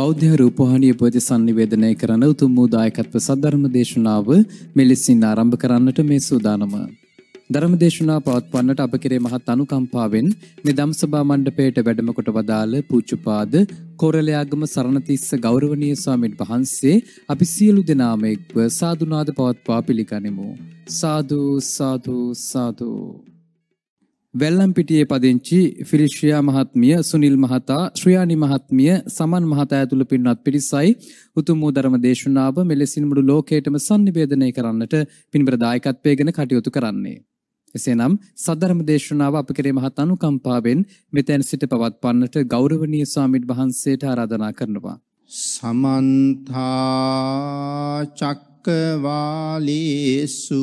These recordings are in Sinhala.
බෞද්ධ රූපවාහිනිය පොත sannivedanaya කරන උතුම් වූ දායකත්ව සද්ධර්ම දේශනාව මෙලෙසින් ආරම්භ කරන්නට මේ සූදානම. ධර්ම දේශනාව පවත්වන්නට අප කෙරේ මහත් අනුකම්පාවෙන් මේ ධම්සභා මණ්ඩපයට වැඩම කොට වදාළ පූජ්‍යපාද කොරළයාගම සරණතිස්ස ගෞරවනීය ස්වාමීන් වහන්සේ අපි සියලු දෙනාම එක්ව සාදුනාද පවත්වා පිළිගනිමු. සාදු සාදු සාදු වැල්ලම්පිටියේ පදිංචි ෆිලිෂියා මහත්මිය සුනිල් මහතා ශ්‍රියානි මහත්මිය සමන් මහතා ඇතුළු පින්වත් පිරිසයි උතුම් වූ ධර්ම දේශනාව මෙලෙසින් මුළු ලෝකයටම sannivedanaya කරන්නට පින්බර දායකත්වයේගෙන කටයුතු කරන්නේ එසේනම් සද්ධර්ම දේශනාව අප කෙරේ මහත් අනුකම්පාවෙන් මෙතැන් සිට පවත්වන්නට ගෞරවනීය ස්වාමින් වහන්සේට ආරාධනා කරනවා සමන්ත චක්කවාලේසු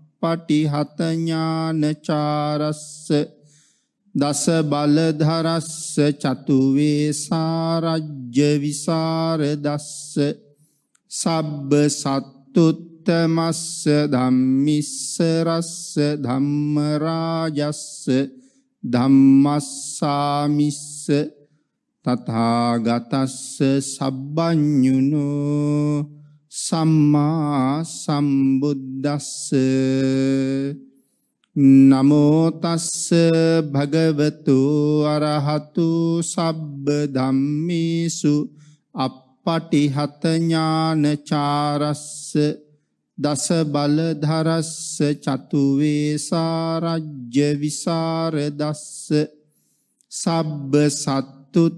පටිහත ඥානචාරස්ස දස බලධරස්ස චතු වේසාරජ්‍ය විසරදස්ස සබ්බ සත්තුත්තමස්ස ධම්මිස්ස රස්ස ධම්ම රාජස්ස ධම්මස්සාමිස්ස තථාගතස්ස සබ්බඤුනෝ සම්මා සම්බුද්දස්ස නමෝ තස්ස භගවතු අරහතු සබ්බ ධම්මේසු අප්පටිහත ඥානචාරස්ස දස බල ධරස්ස චතු වේසාරජ්‍ය විසරදස්ස සබ්බ සත්තුත්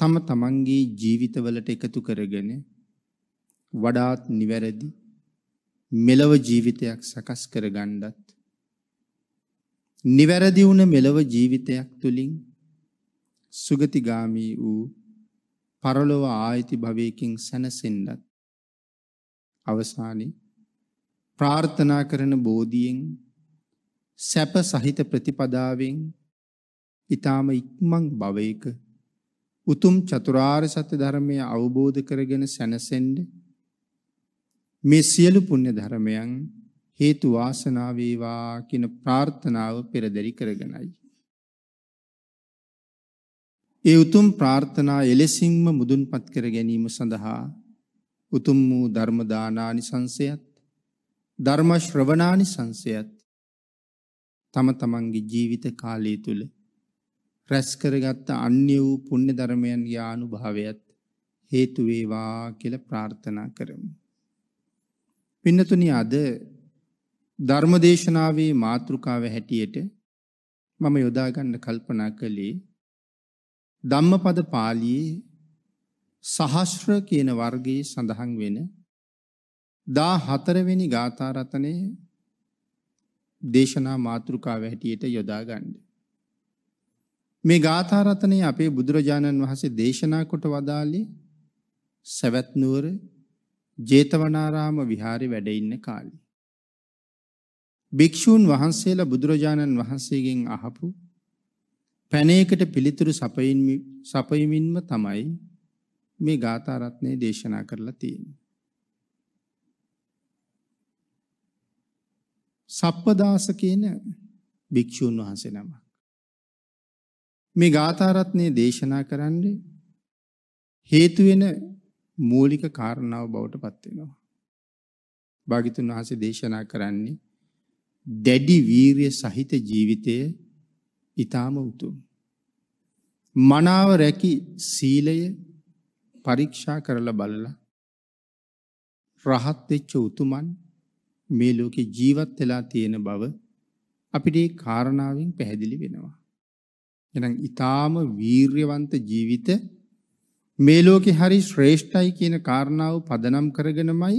තම තමන්ගේ ජීවිතවලට එකතු කරගෙන වඩාත් නිවැරදි මෙලව ජීවිතයක් සකස් කරගණ්ඩත් නිවැරදි වුණ මෙලව ජීවිතයක් තුළින් සුගතිගාමී වූ පරලොව ආයිති භවයකින් සැනසෙන්ඩත් අවසානි ප්‍රාර්ථනා කරන බෝධියෙන් සැප සහිත ප්‍රතිපදාවෙන් ඊටාම ඉක්මන් භවයක උතුම් චතුරාර්ය සත්‍ය ධර්මය අවබෝධ කරගෙන සැනසෙන්න මේ සියලු පුණ්‍ය ධර්මයන් හේතු වාසනා වේවා කියන ප්‍රාර්ථනාව පෙරදරි කරගෙනයි. ඒ උතුම් ප්‍රාර්ථනා එලෙසින්ම මුදුන්පත් කර ගැනීම සඳහා උතුම් වූ ධර්ම දානානිසංසයත් ධර්ම ශ්‍රවණානිසංසයත් තම තමන්ගේ ජීවිත කාලය තුල රැස් කරගත් අන්‍ය වූ පුණ්‍ය ධර්මයන්ගේ ආනුභාවයත් හේතු වේවා කියලා ප්‍රාර්ථනා කරමු. පින්නතුනි අද ධර්මදේශනාවේ මාතෘකාව හැටියට මම යොදා ගන්න කල්පනා කළේ ධම්මපද පාළියේ සහස්‍ර කියන වර්ගයේ සඳහන් වෙන 14 වෙනි ගාථා රත්නයේ දේශනා මාතෘකාව හැටියට යොදා ගන්නේ මේ ගාථාරතනය අපේ බුදුරජාණන් වහන්සේ දේශනා කොට වදාළේ සවැත් නුවර ජේතවනාරාම විහාරේ වැඩ ඉන්න කාලේ. භික්ෂූන් වහන්සේලා බුදුරජාණන් වහන්සේගෙන් අහපු පැනයකට පිළිතුරු සපයමින්ම තමයි මේ ගාථාරත්නය දේශනා කරලා තියෙන්නේ. සප්පදාස කියන භික්ෂූන් වහන්සේ නමක් මේ ගාථාරත්නය දේශනා කරන්නේ හේතු වෙන මූලික කාරණාව බවට පත් වෙනවා. භාග්‍යතුන් වහන්සේ දේශනා කරන්නේ දැඩි වීරිය සහිත ජීවිතය ඊටාම උතුම්. මනාව රැකි සීලය පරීක්ෂා කරලා බලලා රහත් වෙච්ච උතුමන් මේ ලෝකේ ජීවත් වෙලා තියෙන බව අපිට ඒ කාරණාවෙන් පැහැදිලි වෙනවා. එනම් ඊටාම වීරයවන්ත ජීවිත මේ ලෝකේ හරි ශ්‍රේෂ්ඨයි කියන කාරණාව පදනම් කරගෙනමයි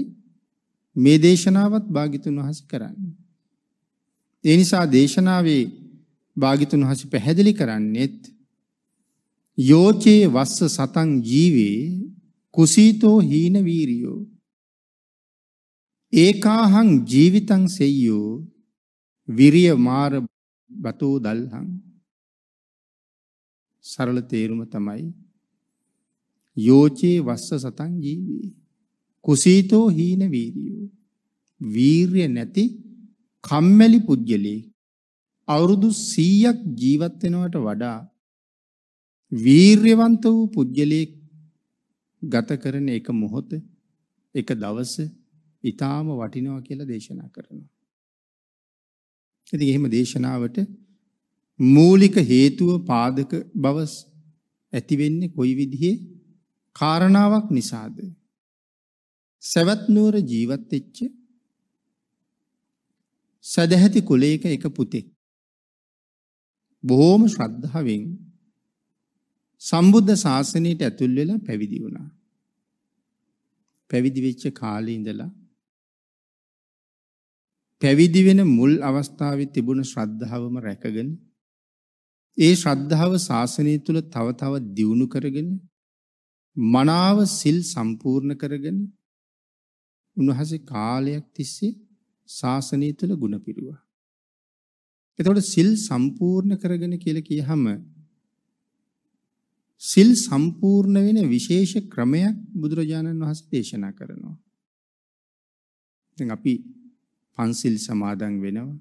මේ දේශනාවත් භාගිතුන් වහන්සේ කරන්නේ. ඒ නිසා දේශනාවේ භාගිතුන් වහන්සේ පැහැදිලි කරන්නේත් යෝචේ වස්ස සතං ජීවේ කුසීතෝ හීන වීරියෝ ඒකාහං ජීවිතං සෙය්‍යෝ විරිය මාර බතෝ දල්හං සරල තේරුම තමයි යෝචේ වස්ස සතන් ජීවී කුසීතෝ හීන වීරියෝ වීරිය නැති කම්මැලි පුජ්‍යලේ අවුරුදු 100ක් ජීවත් වෙනවට වඩා වීරියවන්ත වූ පුජ්‍යලේ ගත කරන එක මොහොත එක දවස ඊටාම වටිනවා කියලා දේශනා කරනවා. ඉතින් එහෙම දේශනාවට මූලික හේතුව පාදක බව ඇති වෙන්නේ කොයි විදිහේ කාරණාවක් නිසාද? සවැත් නුවර ජීවත් වෙච්ච සදැහැති කුලයක එක පුතෙක් බොහෝම ශ්‍රද්ධාවෙන් සම්බුද්ධ ශාසනයට ඇතුල් වෙලා පැවිදි වුණා. පැවිදි වෙච්ච කාලේ ඉඳලා පැවිදි වෙන මුල් අවස්ථාවේ තිබුණ ශ්‍රද්ධාවම රැකගෙන ඒ ශ්‍රද්ධාව ශාසනය තුළ තව තවත් දියුණු කරගෙන මනාව සිල් සම්පූර්ණ කරගෙන උන්වහන්සේ කාලයක් තිස්සේ ශාසනය තුළ ගුණ පිරුවා. එතකොට සිල් සම්පූර්ණ කරගෙන කියලා කියහම සිල් සම්පූර්ණ වෙන විශේෂ ක්‍රමයක් බුදුරජාණන් වහන්සේ දේශනා කරනවා. දැන් අපි පන්සිල් සමාදන් වෙනවා.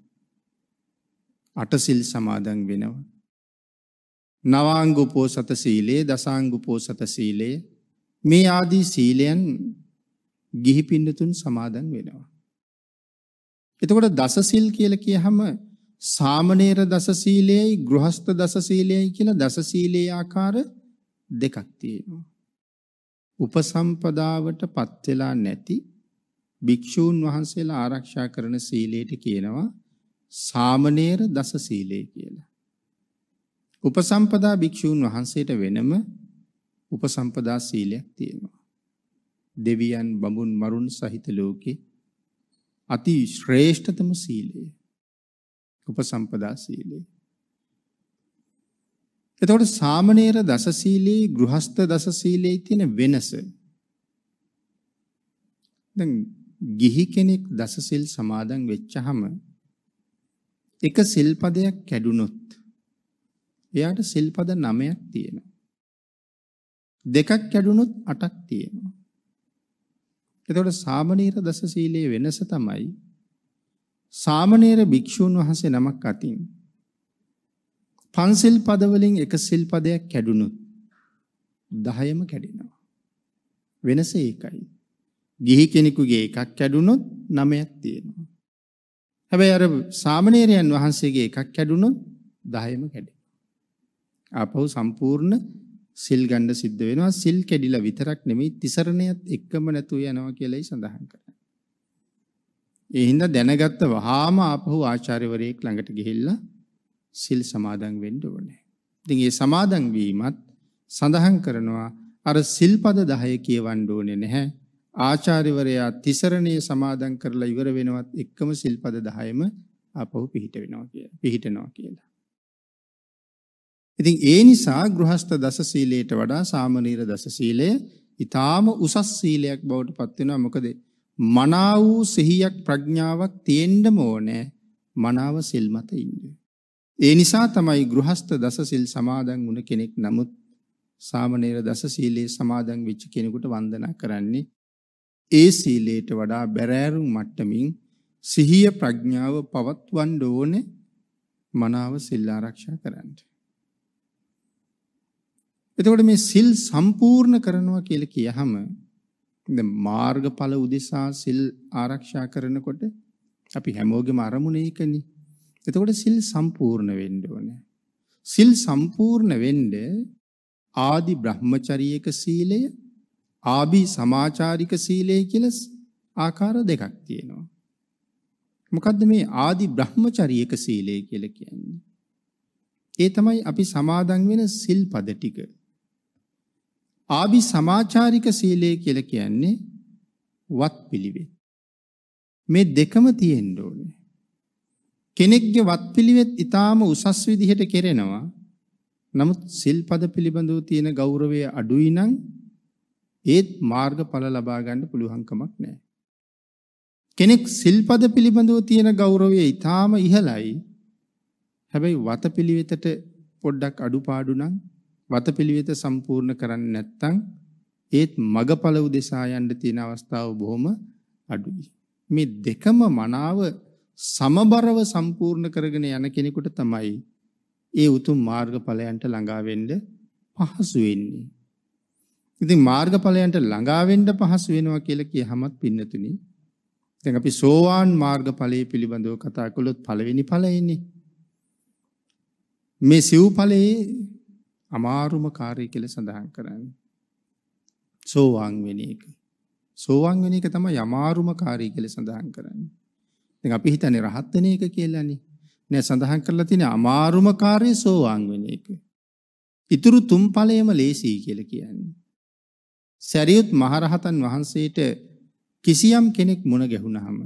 අටසිල් සමාදන් වෙනවා. නවාංගුපෝසත සීලයේ දසාංගුපෝසත සීලයේ මේ ආදී සීලයන් ගිහි පින්නතුන් සමාදන් වෙනවා. එතකොට දසසිල් කියලා කියහම සාමණේර දසශීලයයි ගෘහස්ත දසශීලයයි කියලා දසශීලයේ ආකාර දෙකක් තියෙනවා. උපසම්පදාවට පත් වෙලා නැති භික්ෂූන් වහන්සේලා ආරක්ෂා කරන සීලයට කියනවා සාමණේර දසශීලය කියලා. උපසම්පදා භික්ෂූන් වහන්සේට වෙනම උපසම්පදා සීලයක් තියෙනවා. දෙවියන් බඹුන් මරුන් සහිත ලෝකේ අති ශ්‍රේෂ්ඨතම සීලය. උපසම්පදා සීලය. එතකොට සාමණේර දස සීලේ ගෘහස්ත දස සීලේ තියෙන වෙනස දැන් ගිහි කෙනෙක් දස සිල් සමාදන් වෙච්චහම එක සිල්පදයක් කැඩුනොත් එයාට සිල්පද 9ක් තියෙනවා. දෙකක් කැඩුනොත් 8ක් තියෙනවා. එතකොට සාමණේර දස සීලයේ වෙනස තමයි සාමණේර භික්ෂුන් වහන්සේ නමක් අතින් පන්සිල් පද වලින් එක සිල් පදයක් කැඩුනොත් 10ම කැඩෙනවා. වෙනස ඒකයි. ගිහි කෙනෙකුගේ එකක් කැඩුනොත් 9ක් තියෙනවා. හැබැයි අර සාමණේරයන් වහන්සේගේ එකක් කැඩුනොත් 10ම කැඩේ. ආපහු සම්පූර්ණ සිල් ගන්න සිද්ධ වෙනවා. සිල් කැඩිලා විතරක් නෙමෙයි තිසරණයත් එක්කම නැතු යනවා කියලායි සඳහන් කරන්නේ. ඒ හින්දා දැනගත්ත වහාම ආපහු ආචාර්යවරයෙක් ළඟට ගිහිල්ලා සිල් සමාදන් වෙන්න ඕනේ. ඉතින් ඒ සමාදන් වීමත් සඳහන් කරනවා අර සිල්පද 10 කියවන්න ඕනේ නැහැ. ආචාර්යවරයා තිසරණයේ සමාදන් කරලා ඉවර වෙනවත් එක්කම සිල්පද 10ම ආපහු පිහිට වෙනවා කියලා. පිහිටනවා කියලා. ඉතින් ඒ නිසා ගෘහස්ත දස සීලයට වඩා සාමනීර දස සීලය ඊටාම උසස් සීලයක් බවට පත් වෙනවා. මොකද මනා වූ සිහියක් ප්‍රඥාවක් තියෙන්නම ඕනේ මනාව සිල් මත ඉන්නේ. ඒ නිසා තමයි ගෘහස්ත දස සිල් සමාදන් වුණ කෙනෙක් නමුත් සාමනීර දස සීලයේ සමාදන් වෙච්ච කෙනෙකුට වන්දනා කරන්නේ ඒ සීලයට වඩා බැරෑරුම් මට්ටමින් සිහිය ප්‍රඥාව පවත්වන්න ඕනේ මනාව සිල් ආරක්ෂා කරන්නේ. එතකොට මේ සිල් සම්පූර්ණ කරනවා කියලා කියහම දැන් මාර්ගඵල උදෙසා සිල් ආරක්ෂා කරනකොට අපි හැමෝගෙම අරමුණ ඒකනේ. එතකොට සිල් සම්පූර්ණ වෙන්න ඕනේ. සිල් සම්පූර්ණ වෙන්න ආදි බ්‍රහ්මචාරීක සීලය, ආභි සමාචාරික සීලය කියලා ආකාර දෙකක් තියෙනවා. මොකද්ද මේ ආදි බ්‍රහ්මචාරීක සීලය කියලා කියන්නේ? ඒ තමයි අපි සමාදන් වෙන සිල්පද ටික. ආවි සමාචාරික සීලය කියලා කියන්නේ වත් පිළිවෙත්. මේ දෙකම තියෙන්න ඕනේ. කෙනෙක්ගේ වත් පිළිවෙත් ඊටාම උසස් විදිහට කෙරෙනවා. නමුත් සිල්පද පිළිබඳව තියෙන ගෞරවය අඩුයි නම් ඒත් මාර්ගඵල ලබා ගන්න පුළුවන්කමක් නැහැ. කෙනෙක් සිල්පද පිළිබඳව තියෙන ගෞරවය ඊටාම ඉහළයි. හැබැයි වත පිළිවෙතට පොඩ්ඩක් අඩුපාඩු නම් වතපිළිවෙත සම්පූර්ණ කරන්නේ නැත්නම් ඒත් මගපල උදෙසා යන්න තියෙන අවස්ථාව බොහොම අඩුයි. මේ දෙකම මනාව සමබරව සම්පූර්ණ කරගෙන යන කෙනෙකුට තමයි ඒ උතුම් මාර්ගඵලයන්ට ළඟා වෙන්න පහසු වෙන්නේ. ඉතින් මාර්ගඵලයන්ට ළඟා වෙන්න පහසු වෙනවා කියලා කියහමත් පින්නතුනි. දැන් අපි සෝවාන් මාර්ගඵලයේ පිළිබඳව කතා කළොත් පළවෙනි ඵලයනේ. මේ සිව් ඵලයේ අමාරුම කාර්යය කියලා සඳහන් කරන්නේ. සෝවාන් වෙන එක. සෝවාන් වෙන එක තමයි අමාරුම කාර්යය කියලා සඳහන් කරන්නේ. දැන් අපි හිතන්නේ රහත් වෙන එක කියලානේ. නෑ සඳහන් කරලා තියෙන අමාරුම කාර්යය සෝවාන් වෙන එක. ඊතුරු තුන් ඵලයේම ලේසියි කියලා කියන්නේ. සරියුත් මහරහතන් වහන්සේට කිසියම් කෙනෙක් මුණ ගැහුණාම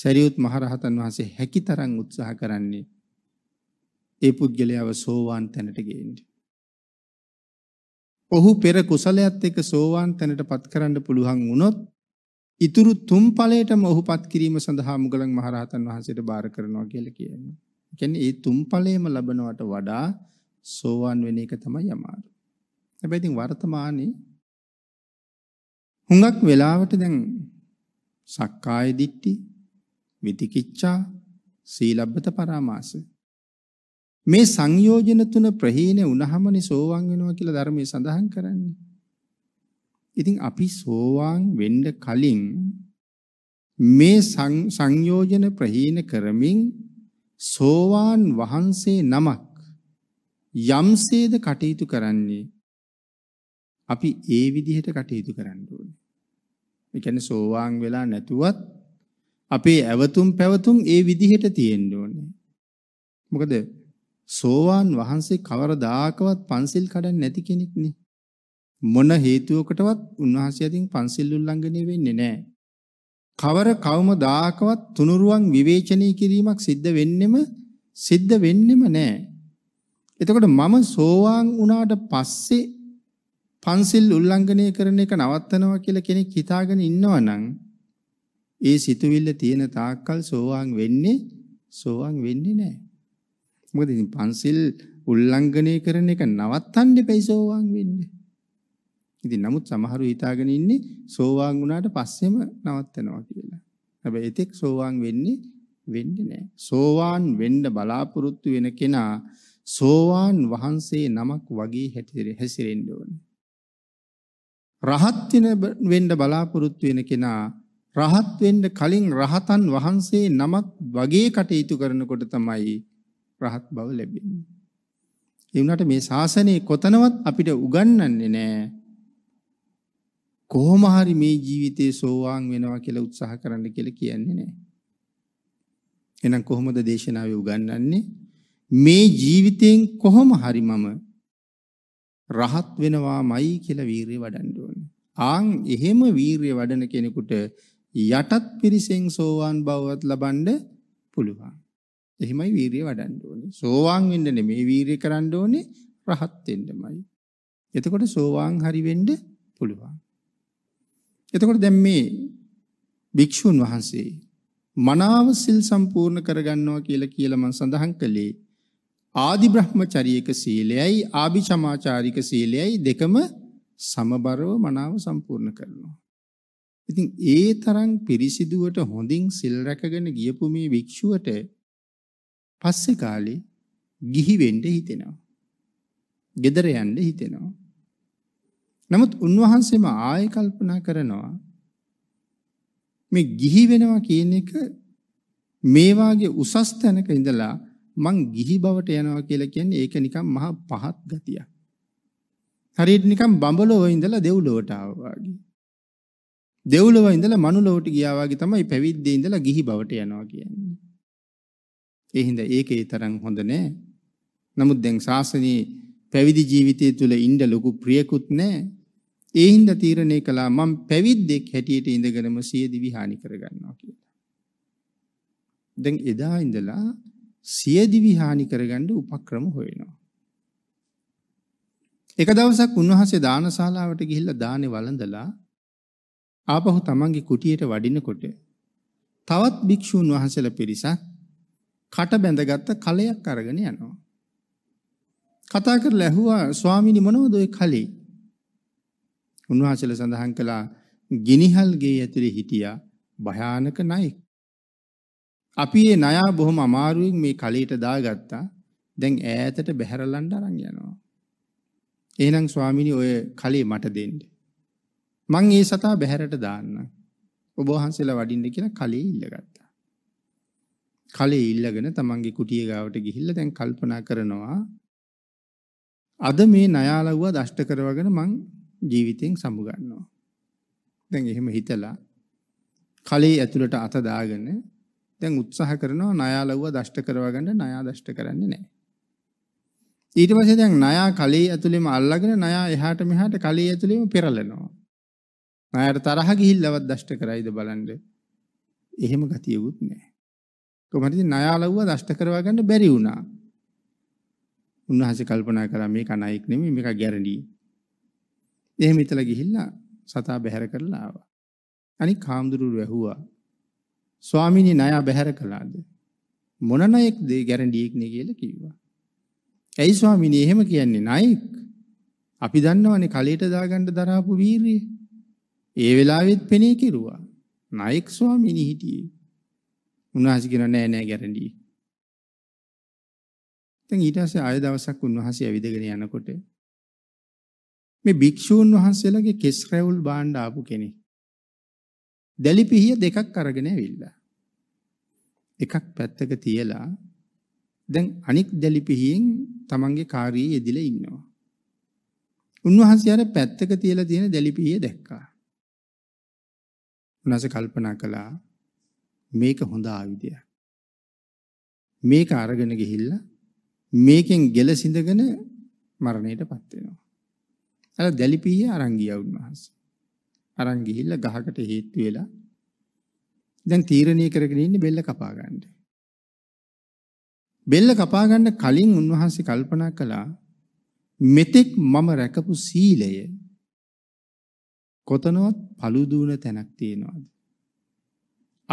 සරියුත් මහරහතන් වහන්සේ හැකිතරම් උත්සාහ කරන්නේ ඒ පුද්ගලයාව සෝවාන් තැනට ගේන්න. ඔහු පෙර කුසලයත් එක්ක සෝවාන් තැනට පත් කරන්න පුළුවන් වුණොත් ඉතුරු තුන් ඵලයටම ඔහු පත් කිරීම සඳහා මුගලන් මහරහතන් වහන්සේට බාර කරනවා කියලා කියනවා. ඒ කියන්නේ ඒ තුන් ඵලයම ලබනවට වඩා සෝවාන් වෙන එක තමයි අමාරු. හැබැයි ඉතින් වර්තමානයේ හුඟක් වෙලාවට දැන් සක්කාය දිට්ඨි විතිකිච්ඡා සීලබ්බත පරාමාස මේ සංයෝජන තුන ප්‍රහීන වුණහමනේ සෝවාන් වෙනවා කියලා ධර්මයේ සඳහන් කරන්නේ. ඉතින් අපි සෝවාන් වෙන්න කලින් මේ සංයෝජන ප්‍රහීන කරමින් සෝවාන් වහන්සේ නමක් යම්සේද කටයුතු කරන්නේ අපි ඒ විදිහට කටයුතු කරන්න ඕනේ. ඒ කියන්නේ සෝවාන් වෙලා නැතුවත් අපේ ඇවතුම් පැවතුම් ඒ විදිහට තියෙන්න ඕනේ. මොකද සෝවාන් වහන්සේ කවරදාකවත් පන්සිල් කඩන්නේ නැති කෙනෙක් නේ. මොන හේතුවකටවත් උන්වහන්සේ අතින් පන්සිල් උල්ලංඝනය වෙන්නේ නැහැ. කවර කවමදාකවත් තුනුරුවන් විවේචනය කිරීමක් සිද්ධ වෙන්නෙම සිද්ධ වෙන්නෙම නැහැ. එතකොට මම සෝවාන් වුණාට පස්සේ පන්සිල් උල්ලංඝනය කරන එක නවත්තනවා කියලා කෙනෙක් හිතාගෙන ඉන්නවනම් ඒ සිතුවිල්ල තියෙන තාක්කල් සෝවාන් වෙන්නේ සෝවාන් වෙන්නේ නැහැ. මොකද ඉතින් පන්සිල් උල්ලංඝනය කරන එක නවත්තන්න දෙපයි සෝවාන් වෙන්නේ. ඉතින් නමුත් සමහරු හිතාගෙන ඉන්නේ සෝවාන් වුණාට පස්සෙම නවත්තනවා කියලා. හැබැයි එතෙක් සෝවාන් වෙන්නේ වෙන්නේ නැහැ. සෝවාන් වෙන්න බලාපොරොත්තු වෙන කෙනා සෝවාන් වහන්සේ නමක් වගේ හැසිරෙන්න ඕනේ. රහත් වෙන්න බලාපොරොත්තු වෙන කෙනා රහත් වෙන්න කලින් රහතන් වහන්සේ නමක් වගේ කටයුතු කරනකොට තමයි රහත් බව ලැබෙන්නේ. ඒ වුණාට මේ ශාසනයේ කොතනවත් අපිට උගන්වන්නේ නැහැ කොහොම හරි මේ ජීවිතේ සෝවාන් වෙනවා කියලා උත්සාහ කරන්න කියලා කියන්නේ නැහැ. එහෙනම් කොහොමද දේශනාවේ උගන්වන්නේ? මේ ජීවිතයෙන් කොහොම හරි මම රහත් වෙනවාමයි කියලා වීරිය වඩන්න ඕනේ. ආන් එහෙම වීරිය වඩන කෙනෙකුට යටත් පිරිසෙන් සෝවාන් බවවත් ලබන්න පුළුවන්. එහෙමයි වීරිය වඩන්න ඕනේ. සෝවාන් වෙන්න නෙමෙයි වීරිය කරන්න ඕනේ රහත් වෙන්නමයි. එතකොට සෝවාන් හරි වෙන්න පුළුවන්. එතකොට දැන් මේ භික්ෂුන් වහන්සේ මනාව සිල් සම්පූර්ණ කරගන්නවා කියලා කියලා මම සඳහන් කළේ ආදි බ්‍රහ්මචාරීක සීලයයි ආභිචමාචාරික සීලයයි දෙකම සමබරව මනාව සම්පූර්ණ කරනවා. ඉතින් ඒ තරම් පිරිසිදුවට හොඳින් සිල් රැකගෙන ගියපු මේ භික්ෂුවට පස්සේ කාලේ ගිහි වෙන්න හිතෙනවා. gedara යන්න හිතෙනවා. නමුත් උන්වහන්සේම ආයෙ කල්පනා කරනවා මේ ගිහි වෙනවා කියන එක මේ වාගේ උසස් තැනක ඉඳලා මං ගිහි බවට යනවා කියලා කියන්නේ ඒක නිකන් මහා පහත් ගතියක්. හරියට නිකන් බඹලොව ඉඳලා දෙව්ලොවට ආවා වගේ. දෙව්ලොව ඉඳලා මනුලොවට ගියා වගේ තමයි පැවිද්දේ ඉඳලා ගිහි බවට යනවා කියන්නේ. ඒ හින්දා ඒකේ තරම් හොඳ නෑ. නමුත් දැන් ශාසනයේ පැවිදි ජීවිතය තුල ඉන්න ලොකු ප්‍රියකුත් නෑ. ඒ හින්දා තීරණය කළා මම පැවිද්දෙක් හැටියට ඉඳගෙනම සිය දිවි හානි කරගන්නවා කියලා. දැන් එදා ඉඳලා සිය දිවි හානි කරගන්න උපක්‍රම හොයනවා. එක දවසක් උන්වහන්සේ දානශාලාවට ගිහිල්ලා දානේ වළඳලා ආපහු තමන්ගේ කුටියට වඩිනකොට තවත් භික්ෂූන් වහන්සේලා පිරිසක් කට බැඳගත්ත කලයක් අරගෙන යනවා. කතා කරලා ඇහුවා ස්වාමීනි මොනවද ওই කලේ? උන්වහන්සේලා සඳහන් කළා ගිනිහල් ගේ ඇතුලේ හිටියා භයානක නයෙක්. අපි මේ නයා බොහොම අමාරුවෙන් මේ කලයට දාගත්තා. දැන් ඈතට බැහැරලන්න අරන් යනවා. එහෙනම් ස්වාමීනි ඔය කලේ මට දෙන්න. මං ඒ සතා බැහැරට දාන්න. ඔබ වහන්සේලා වඩින්න කියලා කලේ ඉල්ලගත්තා. කලේ ඉල්ලගෙන තමන්ගේ කුටිය ගාවට ගිහිල්ලා දැන් කල්පනා කරනවා අද මේ නයාලව්ව දෂ්ට කරවගෙන මං ජීවිතෙන් සමු ගන්නවා. දැන් එහෙම හිතලා කලේ ඇතුළට අත දාගෙන දැන් උත්සාහ කරනවා නයාලව්ව දෂ්ට කරවගන්න නයා දෂ්ට කරන්නේ නැහැ. ඊට පස්සේ දැන් නයා කලේ ඇතුළෙම අල්ලගෙන නයා එහාට මෙහාට කලේ ඇතුළෙම පෙරලෙනවා. නයාට තරහ ගිහිල්ලවත් දෂ්ට කරයිද බලන්න. එහෙම ගතියකුත් නැහැ. කොහොමද ණයාලව්ව දෂ්ට කරවා ගන්න බැරි වුණා. උන්වහන්සේ කල්පනා කරා මේක ණයෙක් නෙමෙයි මේක ගැරඬි. එහෙම හිතලා ගිහිල්ලා සතා බැහැර කරලා ආවා. අනික කාම්දුරුරු ඇහුවා. ස්වාමීනි ණය බැහැර කළාද? මොන ණයෙක් දෙ ගැරඬියෙක් නේ කියලා කිව්වා. ඇයි ස්වාමීනි එහෙම කියන්නේ ණයෙක්? අපි දන්නවනේ කලයට දාගන්න දරාපු වීරිය. ඒ වෙලාවෙත් පෙනී කිරුවා. ණයෙක් ස්වාමීනි හිටියේ. උන්වහන්සේ කියනවා නෑ නෑ ගැරන්ටි. දැන් ඊට පස්සේ ආය දවසක් උන්වහන්සේ ඇවිදගෙන යනකොට මේ භික්ෂූන් වහන්සේලාගේ කෙස් රැවුල් බාණ්ඩ ආපු කෙනෙක්. දැලිපිහිය දෙකක් අරගෙන ඇවිල්ලා. එකක් පැත්තක තියලා දැන් අනික් දැලිපිහියෙන් තමන්ගේ කාර්යයේ යෙදිලා ඉන්නවා. උන්වහන්සේ අර පැත්තක තියලා තියෙන දැලිපිහිය දැක්කා. උන්වහන්සේ කල්පනා කළා මේක හොඳ ආයුධයක්. මේක අරගෙන ගිහිල්ලා මේකෙන් ගැලසිඳගෙන මරණයටපත් වෙනවා. අර දැලිපිය අරන් ගියා උන්වහන්සේ. අරන් ගිහිල්ලා ගහකට හේතු වෙලා දැන් තීරණය කරගෙන ඉන්නේ බෙල්ල කපා ගන්න. බෙල්ල කපා ගන්න කලින් උන්වහන්සේ කල්පනා කළා මෙතෙක් මම රැකපු සීලය කොතනවත් paluduන තැනක් තියනවාද?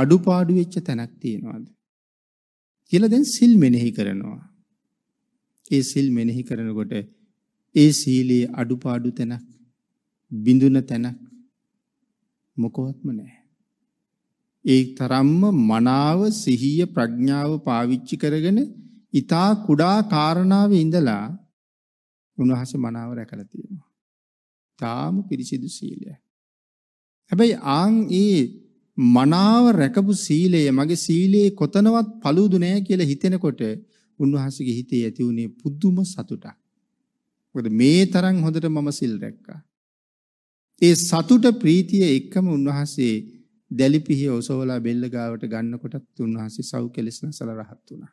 අඩුපාඩු වෙච්ච තැනක් තියෙනවද කියලා දැන් සිල් මෙනෙහි කරනවා. ඒ සිල් මෙනෙහි කරනකොට ඒ සීලේ අඩුපාඩු තැනක් බිඳුන තැනක් මොකවත්ම නැහැ. ඒ තරම්ම මනාව සිහිය ප්‍රඥාව පාවිච්චි කරගෙන ඊතා කුඩා කාරණාවේ ඉඳලා උන්වහන්සේ මනාව රැකලා තියෙනවා. තාම පිරිසිදු සීලය. හැබැයි ආන් ඒ මනාව රැකපු සීලය මගේ සීලයේ කොතනවත් paludu නෑ කියලා හිතෙනකොට උන්වහන්සේගේ හිතේ ඇති වුණේ පුදුම සතුටක්. මොකද මේ තරම් හොඳට මම සිල් රැක්කා. ඒ සතුට ප්‍රීතිය එක්කම උන්වහන්සේ දැලිපිහිය ඔසවලා බෙල්ල ගාවට ගන්නකොටත් උන්වහන්සේ සව් කෙලස් නැසල රහත් වුණා.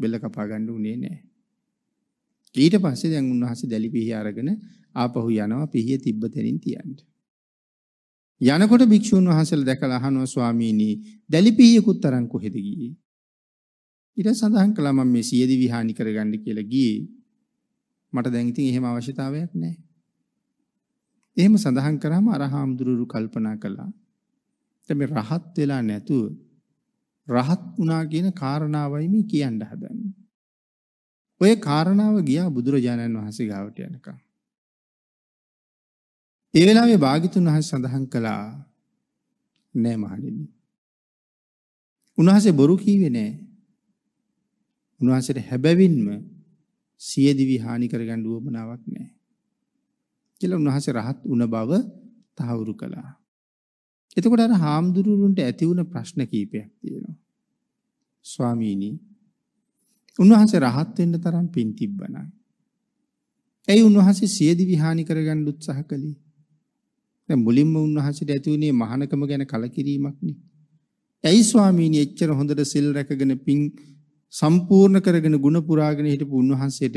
බෙල්ල කපා ගන්න උනේ නෑ. ඊට පස්සේ දැන් උන්වහන්සේ දැලිපිහිය අරගෙන ආපහු යනවා පිහිය තිබ්බ තැනින් තියන්නේ. යනකොට භික්ෂුන් වහන්සේලා දැකලා අහනවා ස්වාමීනි දැලිපිහියකුත් තරම් කොහෙද ගියේ? ඊට සඳහන් කළා මම මේ සියදි විහානි කරගන්න කියලා ගියේ. මට දැන් ඉතින් එහෙම අවශ්‍යතාවයක් නැහැ. එහෙම සඳහන් කරාම අරහාම්දුරුරු කල්පනා කළා. දැන් රහත් වෙලා නැතුව රහත් වුණා කියන කාරණාවයි මේ කියන්න හදන්නේ. ඔය කාරණාව ගියා බුදුරජාණන් වහන්සේ ගාවට යනකම්. ඒ වෙලාවේ භාග්‍යතුන් වහන්සේ සඳහන් කළා නෑ මහණෙනි. උන්වහන්සේ බොරු කීවේ නෑ. උන්වහන්සේට හැබැවින්ම සියදිවි හානි කරගන්න උවමනාවක් නෑ. කියලා උන්වහන්සේ රහත් වුණ බව තහවුරු කළා. එතකොට අර හාමුදුරුවන්ට ඇති වුණ ප්‍රශ්න කීපයක් තියෙනවා. ස්වාමීනි උන්වහන්සේ රහත් වෙන්න තරම් පින් තිබ්බනම් ඇයි උන්වහන්සේ සියදිවි හානි කරගන්න උත්සාහ කළේ? දැන් මුලින්ම උන්වහන්සේට ඇති වුණේ මහානකම ගැන කලකිරීමක්නේ. ඇයි ස්වාමීනි එච්චර හොඳට සිල් රැකගෙන පිං සම්පූර්ණ කරගෙන ගුණ පුරාගෙන හිටපු උන්වහන්සේට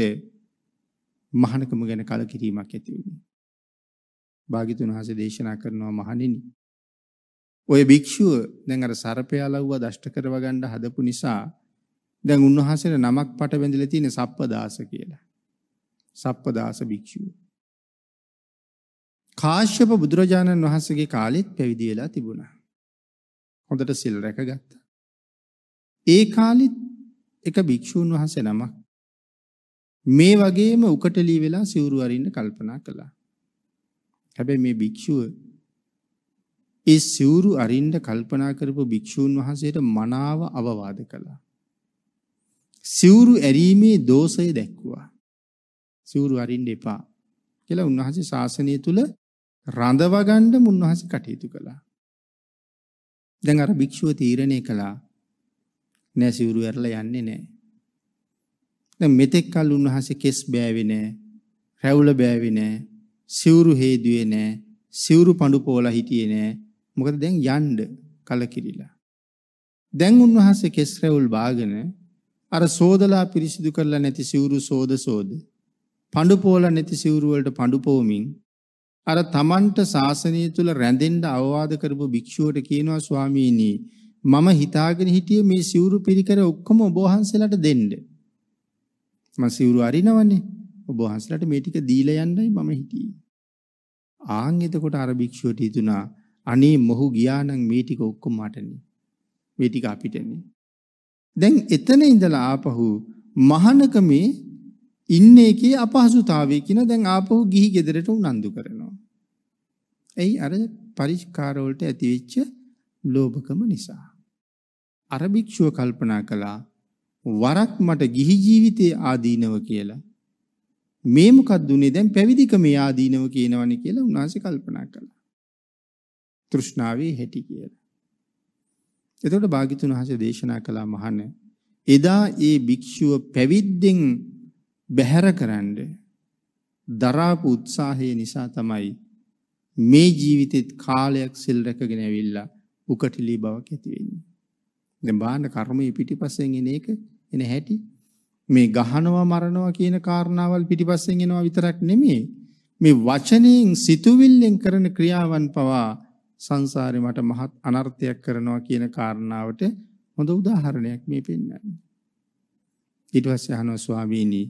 මහානකම ගැන කලකිරීමක් ඇති වුණේ. භාග්‍යතුන් වහන්සේ දේශනා කරනවා මහණෙනි ඔය භික්ෂුව දැන් අර සර්පයා ලව්වා දෂ්ට කරව ගන්න හදපු නිසා දැන් උන්වහන්සේට නමක් පට බැඳිලා තියෙන සප්පදාස කියලා. සප්පදාස භික්ෂුව. කාශ්‍යප බුදුරජාණන් වහන්සේගේ කාලෙත් පැවිදි වෙලා තිබුණා. හොඳට සිල් රැකගත්තා. ඒ කාලෙත් එක භික්ෂූන් වහන්සේ නමක් මේ වගේම උකටලී වෙලා සිවුරු අරින්න කල්පනා කළා. හැබැයි මේ භික්ෂුව ඒ සිවුරු අරින්න කල්පනා කරපු භික්ෂූන් වහන්සේට මනාව අවවාද කළා. සිවුරු ඇරීමේ දෝෂය දැක්වුවා. සිවුරු අරින්න එපා කියලා උන්වහන්සේ ශාසනය තුල රඳවගන්න මුන්වහන්සේ කටයුතු කළා. දැන් අර භික්ෂුව තීරණය කළා නෑ සිවුරු ඇරලා යන්නේ නෑ. දැන් මෙතෙක් කල් උන්වහන්සේ කෙස් බෑවේ නෑ, රැවුල බෑවේ නෑ, සිවුරු හේදුවේ නෑ, සිවුරු පඳු පොවලා හිටියේ නෑ. මොකද දැන් යන්න කලකිරිලා. දැන් උන්වහන්සේ කෙස් රැවුල් බාගෙන අර සෝදලා පිරිසිදු කරලා නැති සිවුරු සෝද සෝද පඬු පොවලා නැති සිවුරු වලට පඬු පොවමින් අර තමන්ට ශාසනය තුල රැඳෙන්න අවවාද කරපු භික්ෂුවට කියනවා ස්වාමීනි මම හිතාගෙන හිටියේ මේ සිවුරු පිරිකර ඔක්කොම ඔබ වහන්සේලාට දෙන්න. මම සිවුරු අරිනවනේ. ඔබ වහන්සේලාට මේ ටික දීලා යන්නයි මම හිටියේ. ආන් එතකොට අර භික්ෂුවට හිතුණා අනේ මොහු ගියා නම් මේ ටික ඔක්කොම මටනේ. මේ ටික අපිටනේ. දැන් එතන ඉඳලා ආපහු මහානකමේ ඉන්න එකේ අපහසුතාවය කියන දැන් ආපහු ගිහි ගෙදරට උනන්දු කරනවා. එයි අර පරිස්කාර වලට ඇතිවෙච්ච ලෝභකම නිසා. අර භික්ෂුව කල්පනා කළා වරක් මට ගිහි ජීවිතයේ ආදීනව කියලා. මේ මොකක්ද උනේ දැන් පැවිදිකමේ ආදීනව කියනවනේ කියලා උන්වහන්සේ කල්පනා කළා. තෘෂ්ණාවේ හැටි කියලා. එතකොට භාග්‍යතුන් වහන්සේ දේශනා කළා මහණ එදා ඒ භික්ෂුව පැවිද්දෙන් බැහැර කරන්න දරාපු උත්සාහය නිසා තමයි මේ ජීවිතෙත් කාලයක් සිල් රැකගෙන ඇවිල්ලා උකටිලි බවක් ඇති වෙන්නේ. දැන් බාහන කර්මයේ පිටිපස්සෙන් එන එක එන හැටි මේ ගහනවා මරනවා කියන කාරණාවල් පිටිපස්සෙන් එනවා විතරක් නෙමෙයි මේ වචනයෙන් සිතුවිල්ලෙන් කරන ක්‍රියාවන් පවා සංසාරේ මට මහත් අනර්ථයක් කරනවා කියන කාරණාවට හොඳ උදාහරණයක් මේ පෙන්වන්නේ. ඊට පස්සේ අහනවා ස්වාමීනි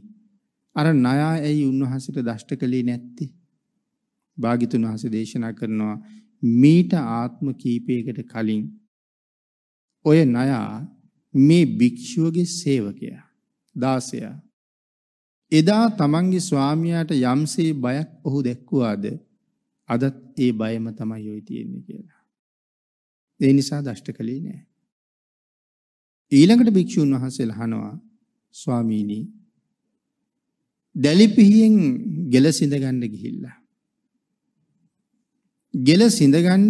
අර නයා ඇයි උන්වහන්සේට දෂ්ට කළේ නැත්තේ? භාග්‍යතුන් වහන්සේ දේශනා කරනවා මීට ආත්ම කීපයකට කලින් ඔය නයා මේ භික්ෂුවගේ සේවකයා දාසයා එදා තමන්ගේ ස්වාමියාට යම්සේ බයක් ඔහු දැක්ුවාද අදත් ඒ බයම තමයි යොයි තියෙන්නේ කියලා. ඒ නිසා දෂ්ට කළේ නෑ. ඊළඟට භික්‍ෂූන් වහන්සේ ලහනවා ස්වාමීනී දැලිපිහියෙන් ගෙල සිඳගන්න ගිහිල්ලා. ගෙල සිඳගන්න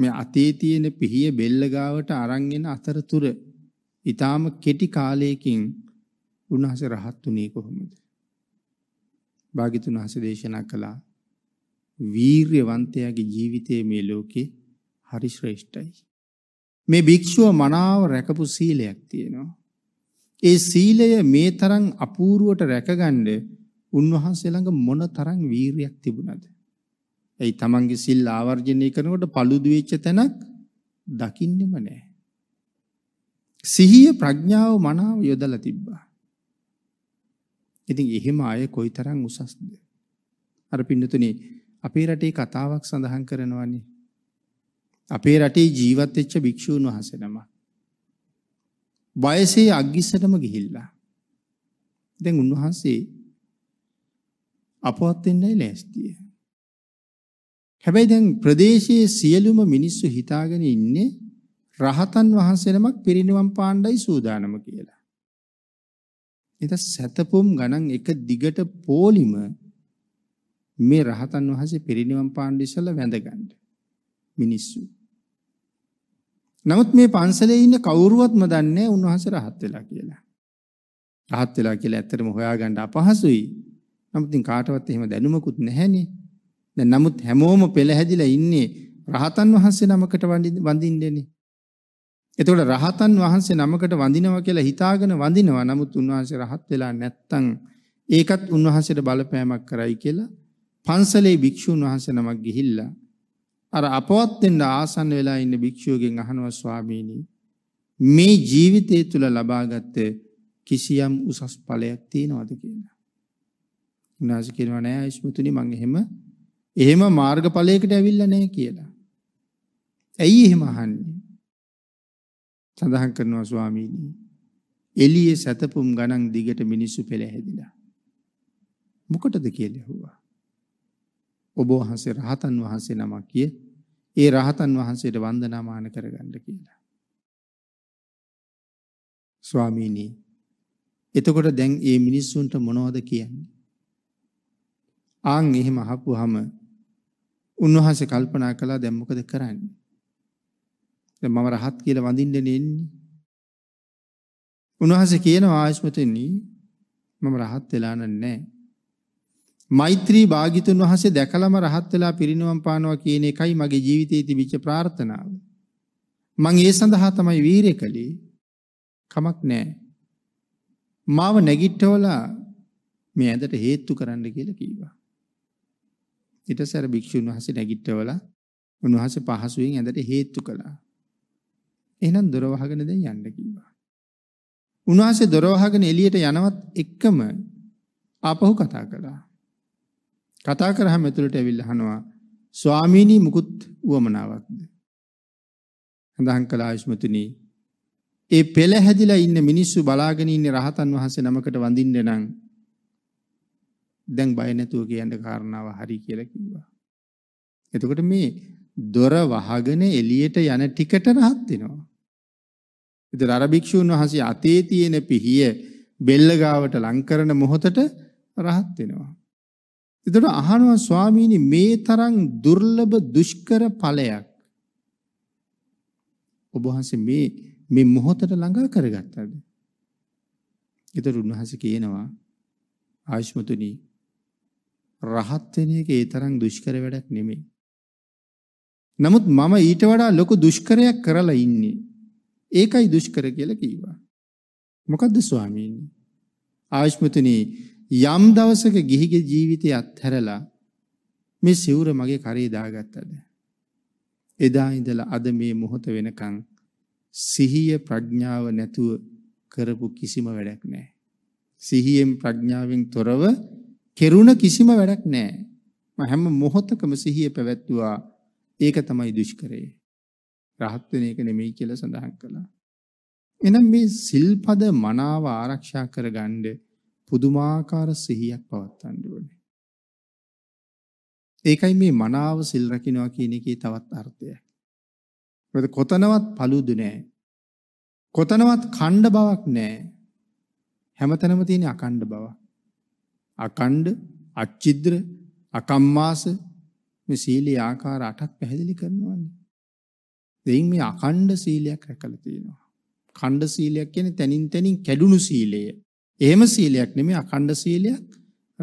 මේ අතේ තියෙන පිහිය බෙල්ල ගාවට අරන් එන අතරතුර ඊටාම කෙටි කාලයකින් උන්වහන්සේ රහත් උනේ කොහොමද? භාග්‍යතුන් වහන්සේ දේශනා කළා වීර්යවන්තයාගේ ජීවිතයේ මේ ලෝකේ හරි ශ්‍රේෂ්ඨයි. මේ භික්ෂුව මනාව රැකපු සීලයක් තියෙනවා. ඒ සීලය මේ තරම් අපූර්වට රැකගන්න උන්වහන්සේ ළඟ මොන තරම් වීරියක් තිබුණද? එයි තමන්ගේ සිල් ආවර්ජනය කරනකොට paludu වෙච්ච තැනක් දකින්නෙම නැහැ. සිහිය ප්‍රඥාව මනාව යොදලා තිබ්බා. ඉතින් එහෙම අය කොයිතරම් උසස්ද? අර පින්නතුනේ අපේ රටේ කතාවක් සඳහන් කරනවානේ. අපේ රටේ ජීවත් වෙච්ච භික්ෂූන් වහන්සේ නමක්. වයසේ අග්ගිස්සටම ගිහිල්ලා. දැන් උන්වහන්සේ අපවත් වෙන්නයි ලෑස්තියි. හැබැයි දැන් ප්‍රදේශයේ සියලුම මිනිස්සු හිතාගෙන ඉන්නේ රහතන් වහන්සේලමක් පිරිනිවන් පාණ්ඩයි සූදානම කියලා. ඒත සතපොම් ගණන් එක දිගට පෝලිම මේ රහතන් වහන්සේ පිරිනිවන් පාණ්ඩ ඉස්සලා වැඳගන්න මිනිස්සු. නමුත් මේ පන්සලේ ඉන්න කවුරුවත්ම දන්නේ උන්වහන්සේ රහත් වෙලා කියලා. රහත් වෙලා කියලා ඇත්තටම හොයාගන්න අපහසුයි. නමුත් ඉතින් කාටවත් එහෙම දැනුමකුත් නැහැනේ. දැන් නමුත් හැමෝම පෙළහැදිලා ඉන්නේ රහතන් වහන්සේ නමකට වඳින්නනේ. එතකොට රහතන් වහන්සේ නමකට වඳිනවා කියලා හිතාගෙන වඳිනවා. නමුත් උන්වහන්සේ රහත් වෙලා නැත්තම් ඒකත් උන්වහන්සේට බලපෑමක් කරයි කියලා පන්සලේ භික්ෂුන් වහන්සේ නමක් ගිහිල්ලා අර අපවත් වෙන්න ආසන්න වෙලා ඉන්න භික්ෂුවගෙන් අහනවා ස්වාමීනි මේ ජීවිතය තුල ලබාගත් කිසියම් උසස් ඵලයක් තියෙනවද කියලා. උනාස කියනවා නෑ ආයුෂ්මතුනි මං එහෙම එහෙම මාර්ගඵලයකට ඇවිල්ලා නෑ කියලා. ඇයි එහෙම අහන්නේ? සඳහන් කරනවා ස්වාමීනි එළියේ සතපුම් ගණන් දිගට මිනිස්සු පෙළහැදිලා. මොකටද කියලා ඇහුවා. ඔබ වහන්සේ රහතන් වහන්සේ නමක් කියේ ඒ රහතන් වහන්සේට වන්දනාමාන කරගන්න කියලා. ස්වාමීනි එතකොට දැන් ඒ මිනිස්සුන්ට මොනවද කියන්නේ? ආන් එහෙම අහපුවාම උන්වහන්සේ කල්පනා කළා දැන් මොකද කරන්නේ? දැන් මම රහත් කියලා වඳින්න නෙන්නේ. උන්වහන්සේ කියනවා ආයස්මතෙනි මම රහත් වෙලා නැහැ. මෛත්‍රී භාග්‍යතුන් වහන්සේ දැකලම රහත් වෙලා පිරිනුවම් පානවා කියන එකයි මගේ ජීවිතයේ තිබිච්ච ප්‍රාර්ථනාව. මං ඒ සඳහා තමයි වීරය කළේ. කමක් නැහැ. මාව නැගිට්ටවලා මේ ඇඳට හේතු කරන්න කියලා කීවා. ඊටසර භික්ෂුන් වහන්සේ නැගිට්ටවලා උන්වහන්සේ පහසුවෙන් ඇඳට හේතු කළා. එහෙනම් දොර වහගෙන දැන් යන්න කිව්වා. උන්වහන්සේ දොර වහගෙන එළියට යනවත් එක්කම ආපහු කතා කළා. කතා කරහම ඇතුළට ඇවිල්ලා අහනවා ස්වාමීනි මුකුත් උවමනාවක්ද සඳහන් කළ ආයුෂ්මතුනි ඒ පෙළ හැදිලා ඉන්න මිනිස්සු බලාගෙන ඉන්නේ රහතන් වහන්සේ නමකට වඳින්න නම් දැන් බය නැතුව කියන්න කාරණාව හරි කියලා කිව්වා. එතකොට මේ දොර වහගෙන එළියට යන ටිකට rahat වෙනවා. ඉතින් අර භික්ෂුන් වහන්සේ අතේ තියෙන පිහිය බෙල්ල ගාවට ලං කරන මොහොතට rahat වෙනවා. එතකොට අහනවා ස්වාමීනි මේ තරම් දුර්ලභ දුෂ්කර ඵලයක් ඔබ වහන්සේ මේ මේ මොහොතට ළඟා කරගත්තාද? ඊතර උන්වහන්සේ කියනවා ආයුෂ්මතුනි රහත් වෙන එක ඒ තරම් දුෂ්කර වැඩක් නෙමෙයි. නමුත් මම ඊට වඩා ලොකු දුෂ්කරයක් කරලා ඉන්නේ. ඒකයි දුෂ්කර කියලා කීවා. මොකද්ද ස්වාමීනි? ආයුෂ්මතුනි යම් දවසක ගිහිගේ ජීවිතය අත්හැරලා මේ සිවුර මගේ කරේ දාගත්තද එදා ඉඳලා අද මේ මොහොත වෙනකන් සිහිය ප්‍රඥාව නැතුව කරපු කිසිම වැඩක් නැහැ සිහියෙන් ප්‍රඥාවෙන් තොරව කෙරුණ කිසිම වැඩක් නැහැ මම හැම මොහොතකම සිහිය පැවැත්තුවා ඒක තමයි දුෂ්කරේ රහත් වෙන එක නෙමෙයි කියලා සඳහන් කළා එහෙනම් මේ සිල්පද මනාව ආරක්ෂා කරගන්නේ පුදුමාකාර සිහියක් පවත්වන්න ඕනේ. ඒකයි මේ මනාව සිල් රකින්නවා කියන එකේ තවත් අර්ථය. මොකද කොතනවත් paludu නෑ. කොතනවත් ඛණ්ඩ බවක් නෑ. හැමතැනම තියෙන අඛණ්ඩ බව. අඛණ්ඩ, අච්චිද්‍ර, අකම්මාස මේ සීලී ආකාර 8ක් පැහැදිලි කරනවානේ. දෙයින් මේ අඛණ්ඩ සීලයක් රැකලා තියෙනවා. ඛණ්ඩ සීලයක් කියන්නේ තනින් තනින් කැඩුණු සීලය. එහෙම සීලයක් නෙමෙයි අඛණ්ඩ සීලයක්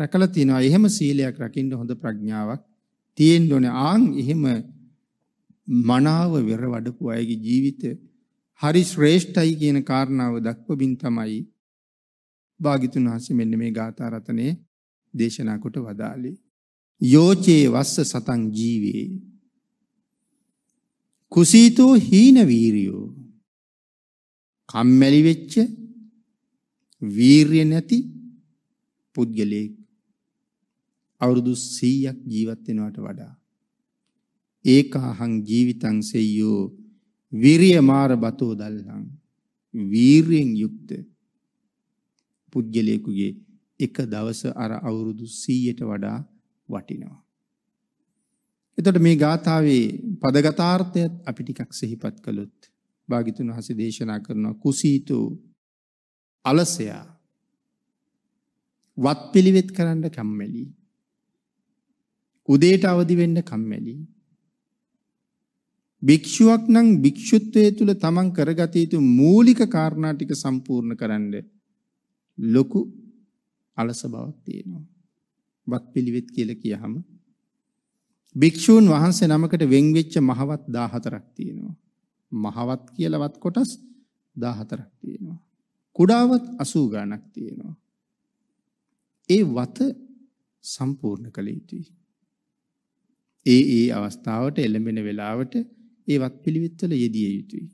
රැකලා තිනවා. එහෙම සීලයක් රකින්න හොඳ ප්‍රඥාවක් තියෙන්න ඕනේ. ආන් එහෙම මනාව වෙර වඩපු අයගේ ජීවිත හරි ශ්‍රේෂ්ඨයි කියන කාරණාව දක්වමින් තමයි භාග්‍යතුන් වහන්සේ මෙන්න මේ ගාථා රතනේ දේශනා කොට වදාළේ. යෝචේ වස්ස සතං ජීවේ කුසීතෝ හීන වීරියෝ කම්මැලි වෙච්ච වීරිය නැති පුද්ගලයෙක් අවුරුදු 100ක් ජීවත් වෙනවට වඩා ඒකාහං ජීවිතං සෙය්‍යෝ විරියමාර බතෝ දල්ලං වීරියෙන් යුක්ත පුද්ගලයෙකුගේ එක දවස අර අවුරුදු 100ට වඩා වටිනවා. එතකොට මේ ගාථාවේ පදගතාර්ථයත් අපි ටිකක් සිහිපත් කළොත් භාගිතුන් වහන්සේ දේශනා කරනවා කුසීතෝ අලසයා වත් පිළිවෙත් කරන්න කම්මැලි උදේට අවදි වෙන්න කම්මැලි භික්ෂුවක් නම් භික්ෂුත්වයේ තුල තමන් කරගත යුතු මූලික කාරණා ටික සම්පූර්ණ කරන්න ලොකු අලස බවක් තියෙනවා වත් පිළිවෙත් කියලා කියහම භික්ෂූන් වහන්සේ නමකට වෙන් වෙච්ච මහවත් 14ක් තියෙනවා මහවත් කියලා වත් කොටස් 14ක් තියෙනවා කුඩාවත් 80 ගණක් තියෙනවා. ඒ වත සම්පූර්ණ කළ යුතුයි. ඒ ඒ අවස්ථාවට එළඹෙන වෙලාවට ඒ වත් පිළිවෙත්වල යෙදිය යුතුයි.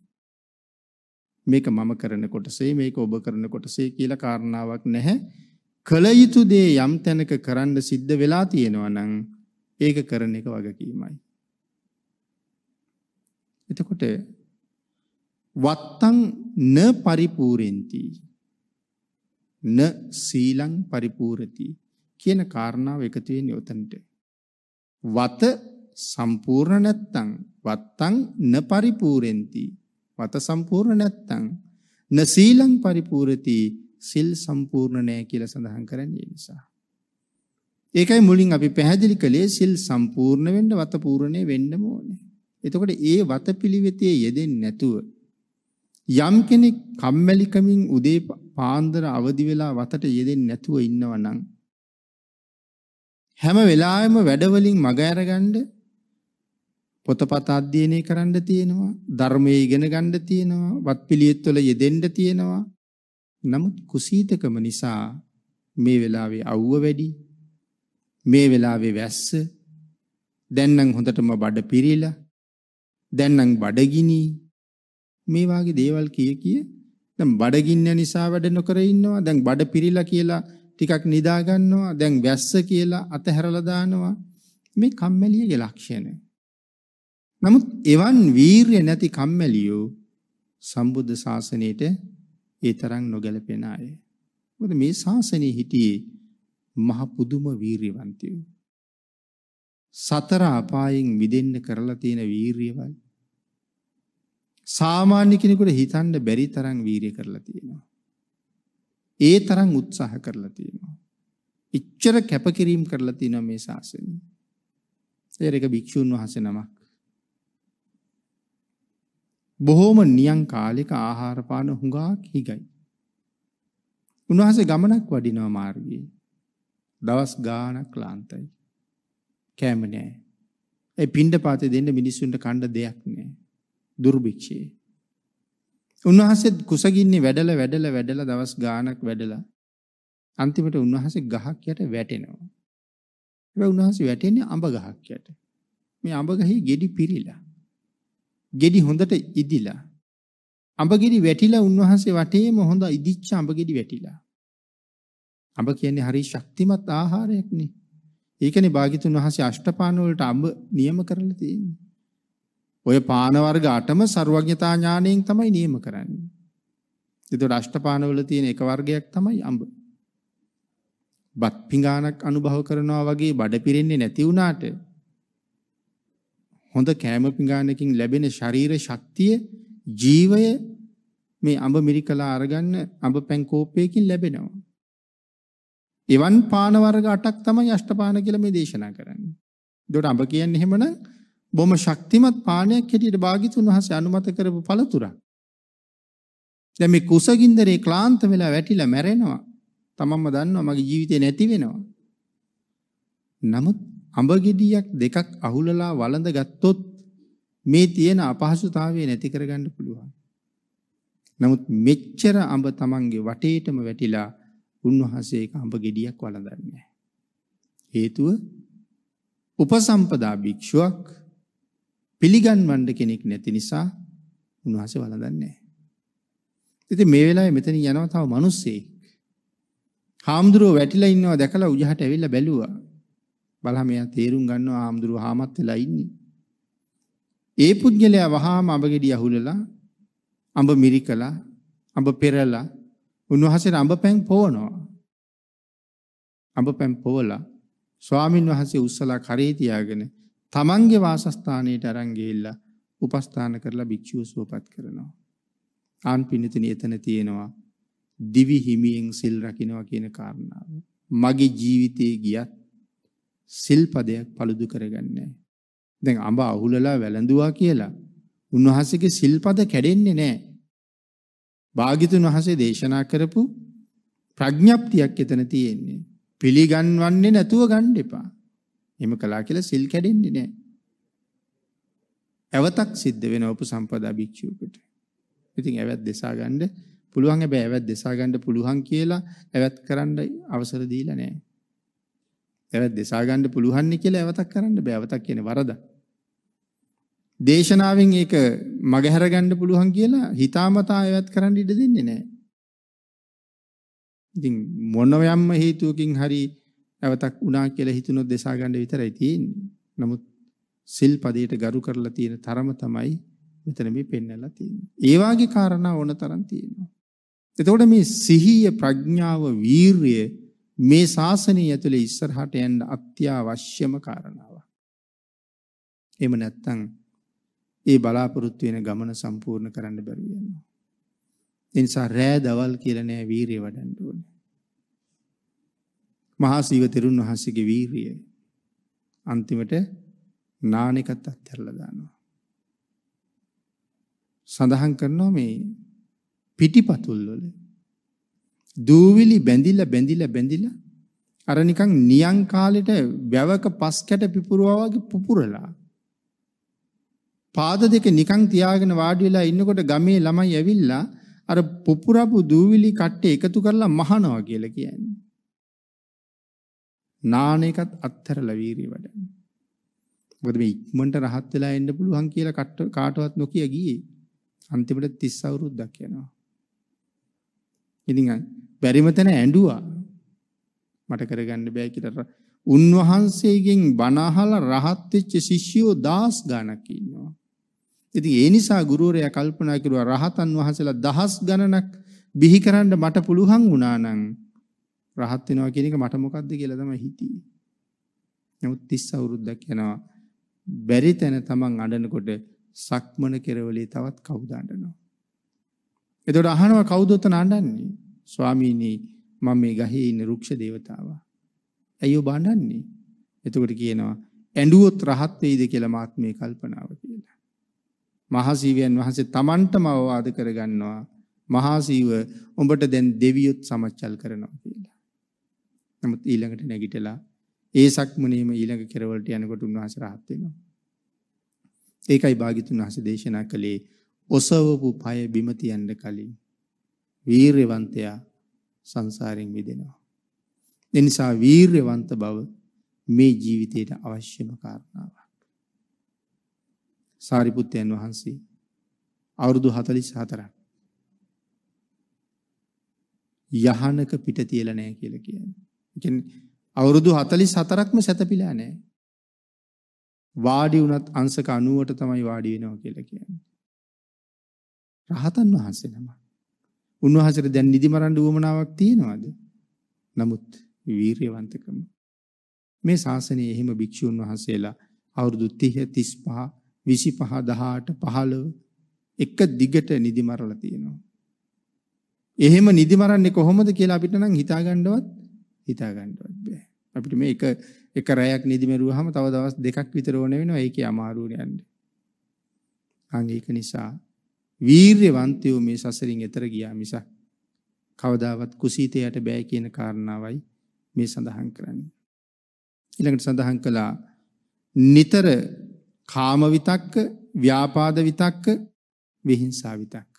මේක මම කරන කොටසේ මේක ඔබ කරන කොටසේ කියලා කාරණාවක් නැහැ. කළ යුතු දේ යම් තැනක කරන්න සිද්ධ වෙලා තියෙනවා නම් ඒක කරන එක වගකීමයි. එතකොට වත්තං න පරිපූර්ණති න සීලං පරිපූර්ණති කියන කාරණාව එකතු වෙන්නේ උතනට වත සම්පූර්ණ නැත්තං වත්තං න පරිපූර්ණති වත සම්පූර්ණ නැත්තං න සීලං පරිපූර්ණති සිල් සම්පූර්ණ නැහැ කියලා සඳහන් කරන්නේ ඒ නිසා ඒකයි මුලින් අපි පැහැදිලි කළේ සිල් සම්පූර්ණ වෙන්න වත පූර්ණේ වෙන්නම ඕනේ එතකොට ඒ වත පිළිවෙතේ යෙදෙන්නේ නැතුව යම් කෙනෙක් කම්මැලිකමින් උදේ පාන්දර අවදි වෙලා වතට යෙදෙන්නේ නැතුව ඉන්නවා නම් හැම වෙලාවෙම වැඩවලින් මග අරගන්න පොතපත අධ්‍යයනය කරන්න තියෙනවා ධර්මයේ ඉගෙන ගන්න තියෙනවා වත්පිළියෙත් වල යෙදෙන්න තියෙනවා නමුත් කුසීතකම නිසා මේ වෙලාවේ අවුව වැඩි මේ වෙලාවේ වැස්ස දැන් නම් හොඳටම බඩ පිරීලා දැන් නම් බඩගිනි මේ වාගේ දේවල් කිය කිය දැන් බඩගින්න නිසා වැඩ නොකර ඉන්නවා දැන් බඩ පිරিলা කියලා ටිකක් නිදා ගන්නවා දැන් වැස්ස කියලා අතහැරලා දානවා මේ කම්මැලියේ ලක්ෂණ නමුත් එවන් වීරිය නැති කම්මැලියෝ සම්බුද්ධ ශාසනයේට ඒ තරම් නොගැලපෙන අය මොකද මේ ශාසනයේ හිටියේ මහ පුදුම වීරියවන්තයෝ සතර අපායෙන් මිදෙන්න කරලා තියෙන වීරියවල් සාමාන්‍ය කෙනෙකුට හිතන්න බැරි තරම් වීරිය කරලා තියෙනවා. ඒ තරම් උත්සාහ කරලා තියෙනවා. ඉච්චර කැපකිරීම කරලා තියෙනවා මේ ශාසනය. ඒක භික්ෂුන් වහන්සේ නමක්. බොහෝම නියං කාලයක ආහාර පාන හුඟක් හිගයි. උන්වහන්සේ ගමනක් වඩිනවා මාර්ගයේ. දවස් ගාණක් ක්ලාන්තයි. කෑම නෑ. ඒ පින්ඩ පාතේ දෙන්න මිනිස්සුන්ට කණ්ඩ දෙයක් නෑ. දුර්භික්ෂයේ. උන්වහන්සේ කුසගින්නේ වැඩල වැඩල වැඩල දවස් ගානක් වැඩලා අන්තිමට උන්වහන්සේ ගහක් යට වැටෙනවා. හැබැයි උන්වහන්සේ වැටෙන්නේ අඹ ගහක් යට. මේ අඹ ගහේ ගෙඩි පිරිලා. ගෙඩි හොඳට ඉදිලා. අඹ ගෙඩි වැටිලා උන්වහන්සේ වටේම හොඳ ඉදිච්ච අඹ ගෙඩි වැටිලා. අඹ කියන්නේ හරි ශක්තිමත් ආහාරයක් නේ. ඒකනේ භාග්‍යතුන් වහන්සේ අෂ්ටපාන වලට අඹ නියම කරලා තියෙන්නේ. ඔය පාන වර්ග අටම ਸਰවඥතා ඥාණයෙන් තමයි නියම කරන්නේ. ඒතකොට අෂ්ටපානවල තියෙන එක වර්ගයක් තමයි අඹ. බත් පිඟානක් අනුභව කරනවා වගේ බඩ පිරෙන්නේ නැති වුණාට හොඳ කෑම පිඟානකින් ලැබෙන ශරීර ශක්තිය ජීවය මේ අඹ මිරිකලා අරගන්න අඹ පැන් කෝපයකින් ලැබෙනවා. එවන් පාන වර්ග අටක් තමයි අෂ්ටපාන කියලා මේ දේශනා කරන්නේ. ඒකට අඹ කියන්නේ එහෙමනම් බොම ශක්තිමත් පානයක් හැටියට භාගිතුන් වහන්සේ අනුමත කරපු පළතුරක්. දැන් මේ කුසගින්දරේ ක්ලාන්ත වෙලා වැටිලා මැරෙනවා. තමන්ම දන්නවා මගේ ජීවිතේ නැති වෙනවා. නමුත් අඹ ගෙඩියක් දෙකක් අහුලලා වළඳ ගත්තොත් මේ තියෙන අපහසුතාවය නැති කරගන්න පුළුවන්. නමුත් මෙච්චර අඹ තමන්ගේ වටේටම වැටිලා උන්වහන්සේ ඒක අඹ ගෙඩියක් වළඳන්නේ නැහැ. හේතුව උපසම්පදා භික්ෂුවක් පිළිගන්වන්න කෙනෙක් නැති නිසා උන්වහන්සේ වළඳන්නේ නැහැ. ඉතින් මේ වෙලාවේ මෙතන යනවා තව මිනිස්සෙක්. හාමුදුරුව වැටිලා ඉන්නවා දැකලා උජහට ඇවිල්ලා බැලුවා. බලහම එයා තේරුම් ගන්නවා හාමුදුරුව හාමත් වෙලා ඉන්නේ. ඒ පුද්ගලයා වහාම අඹගෙඩිය අහුලලා අඹ මිරිකලා අඹ පෙරලා උන්වහන්සේට අඹ පැන් පොවනවා. අඹ පැන් පොවලා ස්වාමින් වහන්සේ උස්සලා කරේ තියාගෙන තමන්ගේ වාසස්ථානයට අරංගේල්ලා උපස්ථාන කරලා භික්‍ෂූ සුවපත් කරනවා. ආන් පිණිතින එතන තියෙනවා දිවි හිමියෙන් සිල් රකිනවා කියන කාරණාව. මගේ ජීවිතයේ ගියත් සිල්පදයක් පළුදු කරගන්නේ. දැන් අඹ අහුලලා වැළඳුවා කියලා උන්වහන්සේගේ සිල්පද කැඩෙන්නේ නැහැ. භාග්‍යතුන් වහන්සේ දේශනා කරපු ප්‍රඥප්තියක් එතන තියෙන්නේ. පිළිගන්වන්නේ නැතුව ගන්න එපා. එහෙම කළා කියලා සිල් කැඩෙන්නේ නැහැ. ඇවතක් සිද්ධ වෙන උපසම්පදා භික්ෂුවකට. ඉතින් ඇවත් දෙසා ගන්න පුළුවන් හැබැයි ඇවත් දෙසා ගන්න පුළුවන් කියලා ඇවත් කරන්න අවසර දීලා නැහැ. ඇවත් දෙසා ගන්න පුළුවන් නේ කියලා ඇවතක් කරන්න බෑ. ඇවතක් කියන්නේ වරද. දේශනාවෙන් ඒක මගහැර ගන්න පුළුවන් කියලා හිතාමතා ඇවත් කරන්න ඉඩ දෙන්නේ නැහැ. ඉතින් මොනවයම්ම හේතුවකින් හරි නැවතක් වුණා කියලා හිතුනොත් දෙසා ගන්න විතරයි තියෙන්නේ. නමුත් සිල් පදයට ගරු කරලා තියෙන තරම තමයි මෙතන මේ පෙන්වලා තියෙන්නේ. ඒ වාගේ කාරණා ඕන තරම් තියෙනවා. එතකොට මේ සිහිය ප්‍රඥාව වීරය මේ ශාසනය ඇතුලේ ඉස්සරහට යන්න අත්‍යවශ්‍යම කාරණාවක්. එහෙම නැත්නම් ඒ බලාපොරොත්තු වෙන ගමන සම්පූර්ණ කරන්න බැරි වෙනවා. ඒ නිසා රෑ දවල් කියලා නෑ වීරිය වඩන්න ඕනේ. මහා සීව තෙරුන් වහන්සේගේ වීරිය අන්තිමට නානෙකත් අත්හැරලා දානවා. සඳහන් කරනවා මේ පිටිපතුල් වල දූවිලි බැඳිලා බැඳිලා බැඳිලා අර නිකන් නියං කාලෙට වැවක පස් කැට පිපුරුවා වගේ පුපුරලා පාද දෙක නිකන් තියාගෙන වාඩි වෙලා ඉන්නකොට ගමේ ළමයි ඇවිල්ලා අර පුපුරපු දූවිලි කට්ටේ එකතු කරලා මහනවා කියලා කියන්නේ. නාන එකත් අත්හැරලා වීරිය වඩන්න. මොකද මේ ඉක්මනට rahat වෙලා එන්න පුළුවන් කියලා කාටවත් නොකිය ගියේ. අන්තිමට 30 අවුරුද්දක් යනවා. ඉතින් බැරිම තැන ඇඬුවා. මට කරගන්න බෑ කියලා උන්වහන්සේගෙන් බණ අහලා රහත් වෙච්ච ශිෂ්‍යෝ දහස් ගණක් ඉන්නවා. ඉතින් ඒ නිසා ගුරුවරයා කල්පනා කරුවා රහතන් වහන්සේලා දහස් ගණනක් බිහි කරන්න මට පුළුවන් වුණා නම් රහත් වෙනවා කියන එක මට මොකද්ද කියලා තමයි හිතියේ. නමුත් 30 අවුරුද්දක් යනවා. බැරි තැන තමන් අඬනකොට සක්මන කෙරවලේ තවත් කවුද අඬනවා. එතකොට අහනවා කවුද උතන අඬන්නේ? ස්වාමීනි මම මේ ගහේ ඉන්න රුක්ෂ දේවතාවා. ඇයි ඔබ අඬන්නේ? එතකොට කියනවා ඇඬුවොත් රහත් වෙයිද කියලා මාත්මේ කල්පනාව කියලා. මහසීවයන් වහන්සේ තමන්ටම අවවාද කරගන්නවා. මහසීව උඹට දැන් දෙවියොත් සමච්චල් කරනවා කියලා. නමුත් ඊළඟට නැගිටලා ඒ සක්මනේම ඊළඟ කෙරවලට යනකොට උන්වහන්සේ rahat වෙනවා. ඒකයි භාග්‍යතුන් වහන්සේ දේශනා කළේ ඔසවපු පය බිම තියන්න කලින් වීරවන්තයා සංසාරයෙන් මිදෙනවා. ඒ නිසා වීරවන්ත බව මේ ජීවිතයට අවශ්‍යම කාරණාවක්. සාරිපුත්තයන් වහන්සේ අවුරුදු 44ක් යහනක පිට තියලා නැහැ කියලා කියන්නේ. කියන්නේ අවුරුදු 44ක්ම සැතපීලා නැහැ. වාඩි වුණත් අංශක 90ට තමයි වාඩි වෙනවා කියලා කියන්නේ. රහතන් වහන්සේ නම. උන්වහන්සේට දැන් නිදි මරන්න උවමනාවක් තියනවාද? නමුත් වීරියවන්තකම මේ ශාසනයේ එහෙම භික්ෂුන් වහන්සේලා අවුරුදු 30 35 25 18 15 එක දිගට නිදි මරලා තියෙනවා. එහෙම නිදි මරන්නේ කොහොමද කියලා අපිට නම් හිතාගන්නවත් හිතා ගන්නවත් බෑ. අපිට මේ එක එක රැයක් නිදි මෙරුවාම තව දවස් දෙකක් විතර ඕන වෙනවා ඒකේ අමාරුව යන්න. අංග ඒක නිසා වීරයවන්තයෝ මේ සසරින් එතර ගියා මිසක් කවදාවත් කුසීතයට බෑ කියන කාරණාවයි මේ සඳහන් කරන්නේ. ඊළඟට සඳහන් කළා නිතර කාම විතක්ක, ව්‍යාපාද විතක්ක, විහිංසා විතක්ක.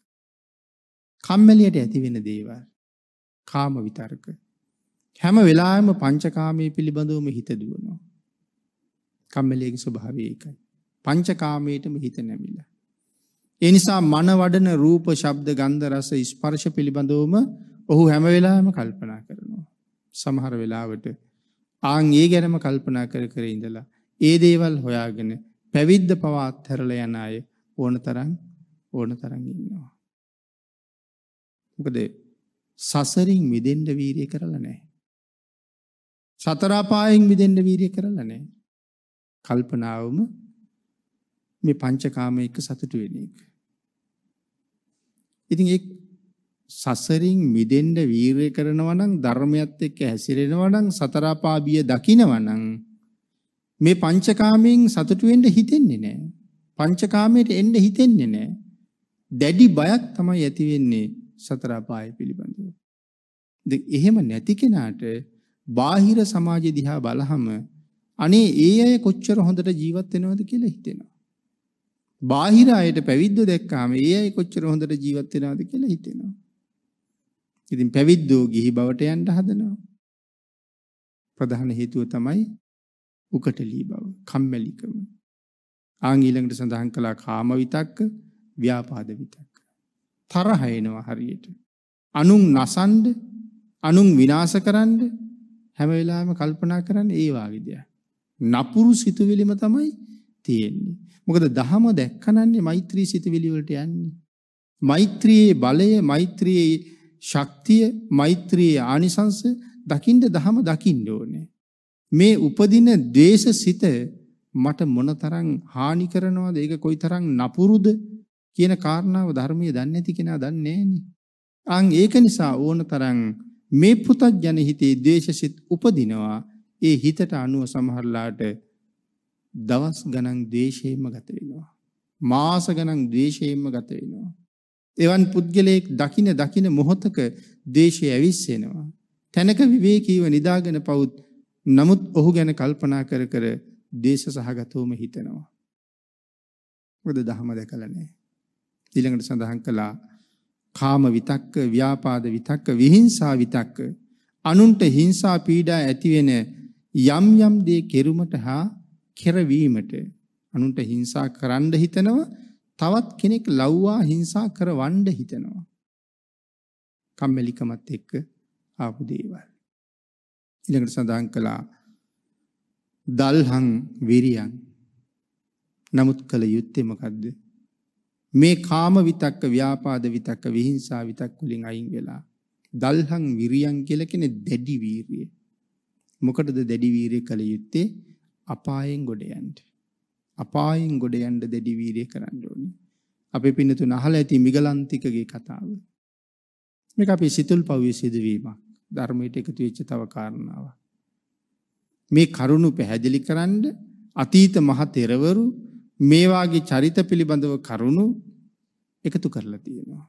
කම්මැලියට ඇති වෙන දේවල්. කාම විතර්ක. හැම වෙලාවෙම පංචකාමයේ පිළිබඳවම හිත දුවනවා. කම්මැලිගේ ස්වභාවය ඒකයි. පංචකාමයටම හිත නැමිලා. ඒ නිසා මන වඩන රූප, ශබ්ද, ගන්ධ, රස, ස්පර්ශ පිළිබඳවම ඔහු හැම වෙලාවෙම කල්පනා කරනවා. සමහර වෙලාවට ආන් ඒ ගැනම කල්පනා කර කර ඉඳලා ඒ දේවල් හොයාගෙන පැවිද්ද පවා අත්හැරලා යන අය ඕනතරම් ඕනතරම් ඉන්නවා. මොකද සසරින් මිදෙන්න වීරිය කරලා නැහැ. සතර අපායෙන් මිදෙන්න වීරිය කරලා නැහැ. කල්පනාවම මේ පංචකාම එක්ක සතුටු වෙන එක. ඉතින් ඒ සසරින් මිදෙන්න වීරිය කරනවා නම් ධර්මයත් එක්ක හැසිරෙනවා නම් සතර අපාබිය දකිනවා නම් මේ පංචකාමයෙන් සතුටු වෙන්න හිතෙන්නේ නැහැ. පංචකාමයට එන්න හිතෙන්නේ නැහැ. දැඩි බයක් තමයි ඇති වෙන්නේ සතර අපාය පිළිබඳව. ඉතින් එහෙම නැති කෙනාට බාහිර සමාජය දිහා බලහම අනේ ඒ අය කොච්චර හොඳට ජීවත් වෙනවද කියලා හිතෙනවා. බාහිර අයට පැවිද්ද දැක්කාම ඒ අය කොච්චර හොඳට ජීවත් වෙනවද කියලා හිතෙනවා. ඉතින් පැවිද්දෝ ගිහි බවට යන්න හදනවා. ප්‍රධාන හේතුව තමයි උකටලී බව, කම්මැලිකම. ආන් ඊළඟට සඳහන් කළා කාම විතක්ක, ව්‍යාපාද විතක්ක. තරහ එනවා හරියට. අනුන් නසන්ඩ, අනුන් විනාශ කරන්නේ හැම වෙලාවෙම කල්පනා කරන්නේ ඒ වාගේ දෙයක්. නපුරු සිතුවිලිම තමයි තියෙන්නේ. මොකද දහම දැක්කනන්නේ මෛත්‍රී සිතුවිලි වලට යන්නේ. මෛත්‍රියේ බලය, මෛත්‍රියේ ශක්තිය, මෛත්‍රියේ ආනිසංශ දකින්න දහම දකින්න ඕනේ. මේ උපදින ද්වේෂ සිත මට මොනතරම් හානි කරනවද? ඒක කොයිතරම් නපුරුද කියන කාරණාව ධර්මයේ දන්නේ නැති කෙනා දන්නේ නැහනේ. අන් ඒක නිසා ඕනතරම් මේ පුතඥන හිතේ දේශසිත උපදිනවා ඒ හිතට අනුව සමහරලාට දවස් ගණන් දේශයෙන්ම ගත වෙනවා. මාස ගණන් දේශයෙන්ම ගත වෙනවා. එවන් පුද්ගලයෙක් දකින දකින මොහොතක දේශය ඇවිස්සෙනවා. තැනක විවේකීව නිදාගෙන පවුත් නමුත් ඔහු ගැන කල්පනා කර කර දේශ සහගතවම හිතනවා. මොකද දහම දැකලා නැහැ. ඊළඟට සඳහන් කළා කාම විතක්ක, ව්‍යාපාද විතක්ක, විහිංසා විතක්ක අනුන්ට හිංසා පීඩා ඇති වෙන යම් යම් දේ කෙරුමට හා කෙරවීමට අනුන්ට හිංසා කරන්න හිතනවා තවත් කෙනෙක් ලව්වා හිංසා කරවන්න හිතනවා කම්මැලිකමත් එක්ක ආපු දේවල් ඊළඟට සඳහන් කළා දල්හං විරියං නමුත් කළ යුත්තේ මොකද්ද මේ කාම විතක්ක ව්‍යාපාද විතක්ක විහිංසා විතක් වලින් අයින් වෙලා දල්හං විරියං කියලා කියන්නේ දැඩි වීරිය. මොකටද දැඩි වීරිය කළ යුත්තේ? අපායෙන් ගොඩ යන්න. අපායෙන් ගොඩ යන්න දැඩි වීරිය කරන්න ඕනේ. අපි පින්නතුන් අහලා ඇති මිගලන්තිකගේ කතාව. මේක අපේ සිතුල් පව්‍ය සිදුවීමක්. ධර්මයට එකතු වෙච්ච තව කාරණාවක්. මේ කරුණු පැහැදිලි කරන්න අතීත මහ තෙරවරු මේවාගේ චරිත පිළිබඳව කරුණු එකතු කරලා තියෙනවා.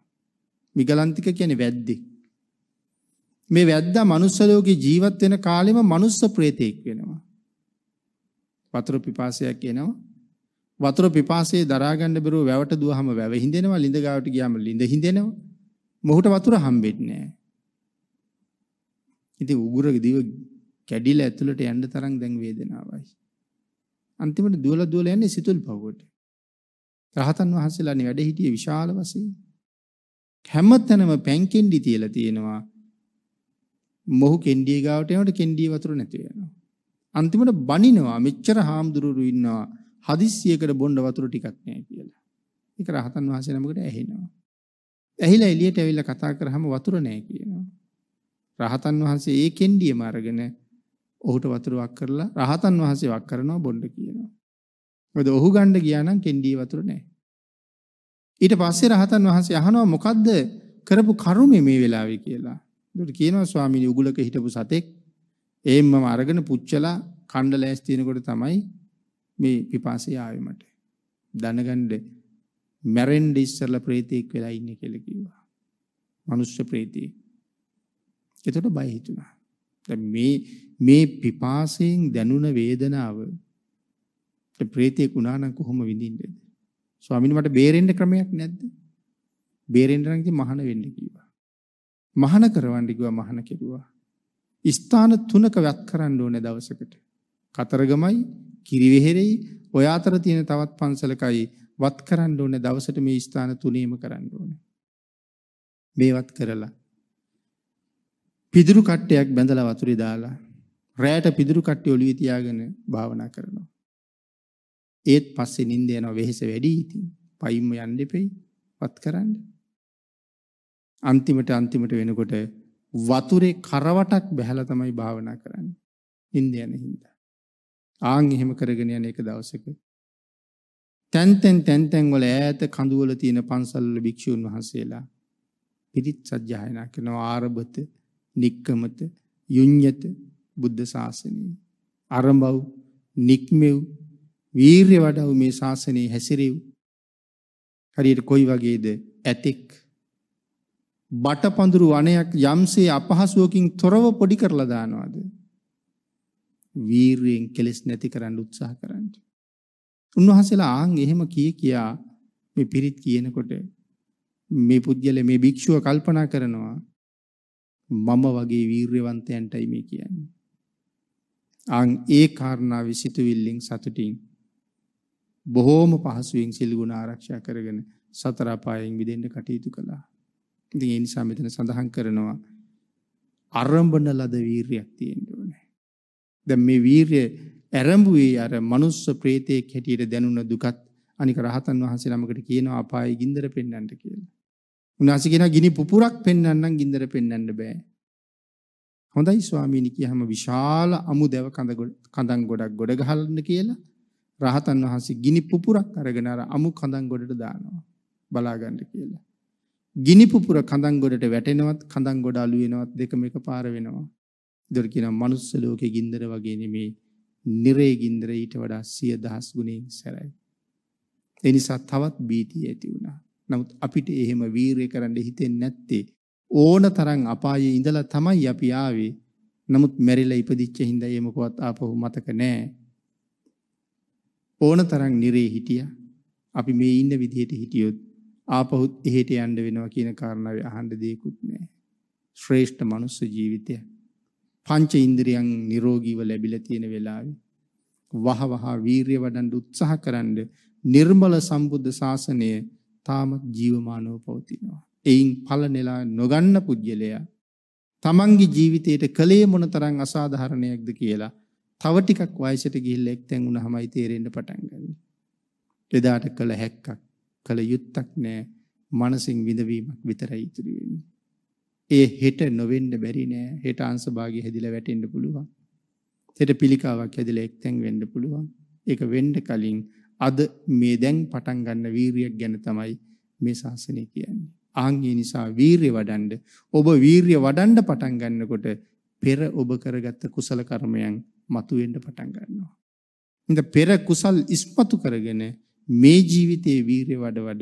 මිගලන්තික කියන්නේ වැද්දි. මේ වැද්දා manuss ලෝකේ ජීවත් වෙන කාලෙම manuss ප්‍රේතෙක් වෙනවා. වතුර පිපාසයක් එනවා. වතුර පිපාසයේ දරා ගන්න බැරුව වැවට දුවහම වැව හිඳෙනවා, ලිඳ ගාවට ගියාම ලිඳ හිඳෙනවා. මොහුට වතුර හම්බෙන්නේ නැහැ. ඉතින් උගුර දිව කැඩිලා ඇතුළට යන්න තරම් දැන් වේදනාවයි. අන්තිමට දුවලා දුවලා යන්නේ සිතුල් පවුවට. රහතන් වහන්සේලානි වැඩ හිටියේ විශාල වශයෙන්. හැමතැනම පැන්කෙන්ඩි තියලා තියෙනවා. මොහු කෙන්ඩිය ගාවට යනකොට කෙන්ඩිය වතුර නැති වෙනවා. අන්තිමට බනිනවා මෙච්චර හාමුදුරුවෝ ඉන්නවා. හදිස්සියකට බොණ්ඩ වතුර ටිකක් නැහැ කියලා. ඒක රහතන් වහන්සේ නමකට ඇහෙනවා. ඇහිලා එළියට ඇවිල්ලා කතා කරාම වතුර නැහැ කියනවා. රහතන් වහන්සේ ඒ කෙන්ඩියම අරගෙන ඔහුට වතුර වක් කරලා රහතන් වහන්සේ වක් කරනවා බොන්න කියනවා. මොකද ඔහු ගන්න ගියා නම් කෙන්ඩී වතුර නැහැ. ඊට පස්සේ රහතන් වහන්සේ අහනවා මොකද්ද කරපු කර්මය මේ වෙලාවේ කියලා. ඒකට කියනවා ස්වාමීනි උගුලක හිටපු සතෙක් එයින් මම අරගෙන පුච්චලා කණ්ඩ ලෑස් තිනකොට තමයි මේ පිපාසය ආවේ මට. දැනගන්න මැරෙන්න ඉස්සෙල්ලා ප්‍රේතෙක් වෙලා ඉන්නේ කියලා කිව්වා. මනුෂ්‍ය ප්‍රේතී. ඒකට බය හිතුණා. දැන් මේ මේ පිපාසයෙන් දැනුණ වේදනාව ප්‍රේතෙක් වුණා නම් කොහොම විඳින්නේද? ස්වාමීන් මට බේරෙන්න ක්‍රමයක් නැද්ද? බේරෙන්න නම් ඉතින් මහාන වෙන්න කිව්වා. මහාන කරවන්න කිව්වා මහාන කෙරුවා. ස්ථාන තුනක වත් කරන්න ඕනේ දවසකට. කතරගමයි, කිරිවෙහෙරෙයි, ඔය අතර තියෙන තවත් පන්සලකයි වත් කරන්න ඕනේ දවසට මේ ස්ථාන තුනේම කරන්න ඕනේ. මේවත් කරලා පිදුරු කට්ටයක් බැඳලා වතුරේ දාලා රැයට පිදුරු කට්ටි ඔළුවේ තියාගෙන භාවනා කරනවා. ඒත් පස්සේ නිින්ද යනවා වෙහෙස වැඩි ඉතින්. පයින්ම යන්න දෙපෙයි වත් කරන්න. අන්තිමට අන්තිමට වෙනකොට වතුරේ කරවටක් බැහැලා තමයි භාවනා කරන්නේ. නිින්ද යන හින්දා. ආන් එහෙම කරගෙන යන එක දවසක තැන් තැන් තැන් තැන් වල ඈත කඳුවල තියෙන පන්සල් වල භික්ෂුන් වහන්සේලා පිරිත් සජ්ජායනා කරනවා ආරබත නික්කමත යුඤ්‍යත බුද්ධ ශාසනය අරඹව් නික්මෙව් වීර්ය වඩව් මේ ශාසනයේ හැසිරෙව් හරියට කොයි වගේද ඇතෙක් බටපඳුරු වනයක් යම්සේ අපහසුවකින් තොරව පොඩි කරලා දානවාද වීරයෙන් කෙලෙස් නැති කරන්න උත්සාහ කරන්න. උන්වහන්සේලා ආන් එහෙම කිය කියා මේ පිරිත් කියනකොට මේ පුද්ගලයා මේ භික්ෂුව කල්පනා කරනවා මම වගේ වීරයවන්තයන්ටයි මේ කියන්නේ. ආන් ඒ කාරණාවේ සිතුවිල්ලෙන් සතුටින් බොහෝම පහසුවෙන් සිල් ගුණ ආරක්ෂා කරගෙන සතර අපායෙන් මිදෙන්න කටයුතු කළා. ඉතින් ඒ නිසා මෙතන සඳහන් කරනවා අරඹන ලද වීරියක් තියෙන්න ඕනේ. දැන් මේ වීරිය ඇරඹුවේ අර මනුස්ස ප්‍රේතයෙක් හැටියට දැනුණ දුකත් අනික රහතන් වහන්සේ ළමකට කියනවා අපායේ ගින්දර පෙන්නන්නට කියලා. උන්වහන්සේ කියනවා ගිනි පුපුරක් පෙන්වන්නම් ගින්දර පෙන්වන්න බෑ. හොඳයි ස්වාමීනි කියහම විශාල අමුදව කඳ කඳන් ගොඩක් ගොඩ ගහන්න කියලා රහතන් වහන්සේ ගිනි පුපුරක් අරගෙන අර අමු කඳන් ගොඩට දානවා බලාගන්න කියලා. ගිනි පුපුර කඳන් ගොඩට වැටෙනවත් කඳන් ගොඩ අළු වෙනවත් දෙකම එකපාර වෙනවා. ඉදොර කියනවා මනුස්ස ලෝකේ ගින්දර වගේ නෙමේ නිරේ ගින්දර ඊට වඩා සිය දහස් ගුණයෙන් සැරයි. ඒ නිසා තවත් බීතිය ඇති වුණා. නමුත් අපිට එහෙම වීරය කරන්න හිතෙන්නේ නැත්තේ ඕන තරම් අපායේ ඉඳලා තමයි අපි ආවේ. නමුත් මැරිලා ඉපදිච්ච හින්දා ඒ මොකවත් ආපහු මතක නැහැ. ඕන තරම් නිරේ හිටියා. අපි මේ ඉන්න විදිහට හිටියොත් ආපහුත් එහෙට යන්න වෙනවා කියන කාරණාවේ අහන්න දෙයක්වත් නැහැ. ශ්‍රේෂ්ඨ මනුස්ස ජීවිතය. පංච ඉන්ද්‍රියන් නිරෝගීව ලැබිලා තියෙන වෙලාවේ වහ වහ වීරිය වඩන්න උත්සාහ කරන්න නිර්මල සම්බුද්ධ ශාසනය තාමත් ජීවමානව පවතිනවා. එයින් ඵල නෙලා නොගන්න පුජ්‍යලයා තමන්ගේ ජීවිතයට කලේ මොනතරම් අසාධාරණයක්ද කියලා තව ටිකක් වයසට ගිහිල්ලා එක්තෙන් වුණාමයි තේරෙන්න පටන් ගන්නේ. එදාට කළ හැක්කක් කළ යුත්තක් නෑ. මනසින් විඳවීමක් විතරයි ඉතුරු වෙන්නේ. ඒ හෙට නොවෙන්න බැරි නෑ. හෙට අංශභාගය හැදිලා වැටෙන්න පුළුවන්. හෙට පිළිකාවක් හැදිලා එක්තෙන් වෙන්න පුළුවන්. ඒක වෙන්න කලින් අද මේ දැන් පටන් ගන්න වීරියක් ගැන තමයි මේ ශාසනය කියන්නේ. ආන් ඒ නිසා වීරිය වඩන්න ඔබ වීරිය වඩන්න පටන් ගන්නකොට පෙර ඔබ කරගත්ත කුසල කර්මයන් මතුවෙන්න පටන් ගන්නවා. ඉතින් පෙර කුසල් ඉස්මතු කරගෙන මේ ජීවිතයේ වීරිය වඩවඩ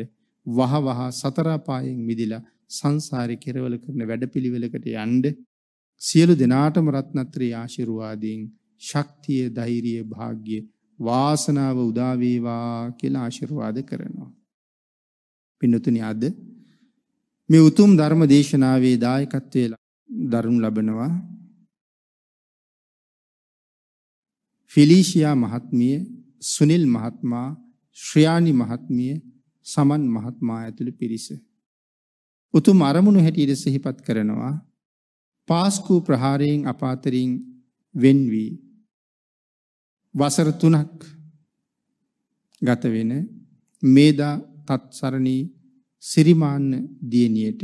වහ වහ සතර පායෙන් මිදිලා සංසාරේ කෙරවල කරන වැඩපිළිවෙලකට යන්න සියලු දෙනාටම රත්නත්‍රි ආශිර්වාදයෙන් ශක්තිය ධෛර්යය වාග්ය වාසනාව උදා වේවා කියලා ආශිර්වාද කරනවා. පින්නතුනි අද මේ උතුම් ධර්ම දේශනාවේ දායකත්වයේ දරුණු ලබනවා ෆිලීෂියා මහත්මිය සුනිල් මහත්මයා ශ්‍රයානි මහත්මිය සමන් මහත්මයා ඇතුළු පිරිස උතුම් අරමුණු හැටියට සිහිපත් කරනවා පාස්කු ප්‍රහාරයෙන් අපාතරින් වෙන් වී වසර 3ක් ගත වෙන මේදා තත්සරණී සිරිමාන්න දියණියට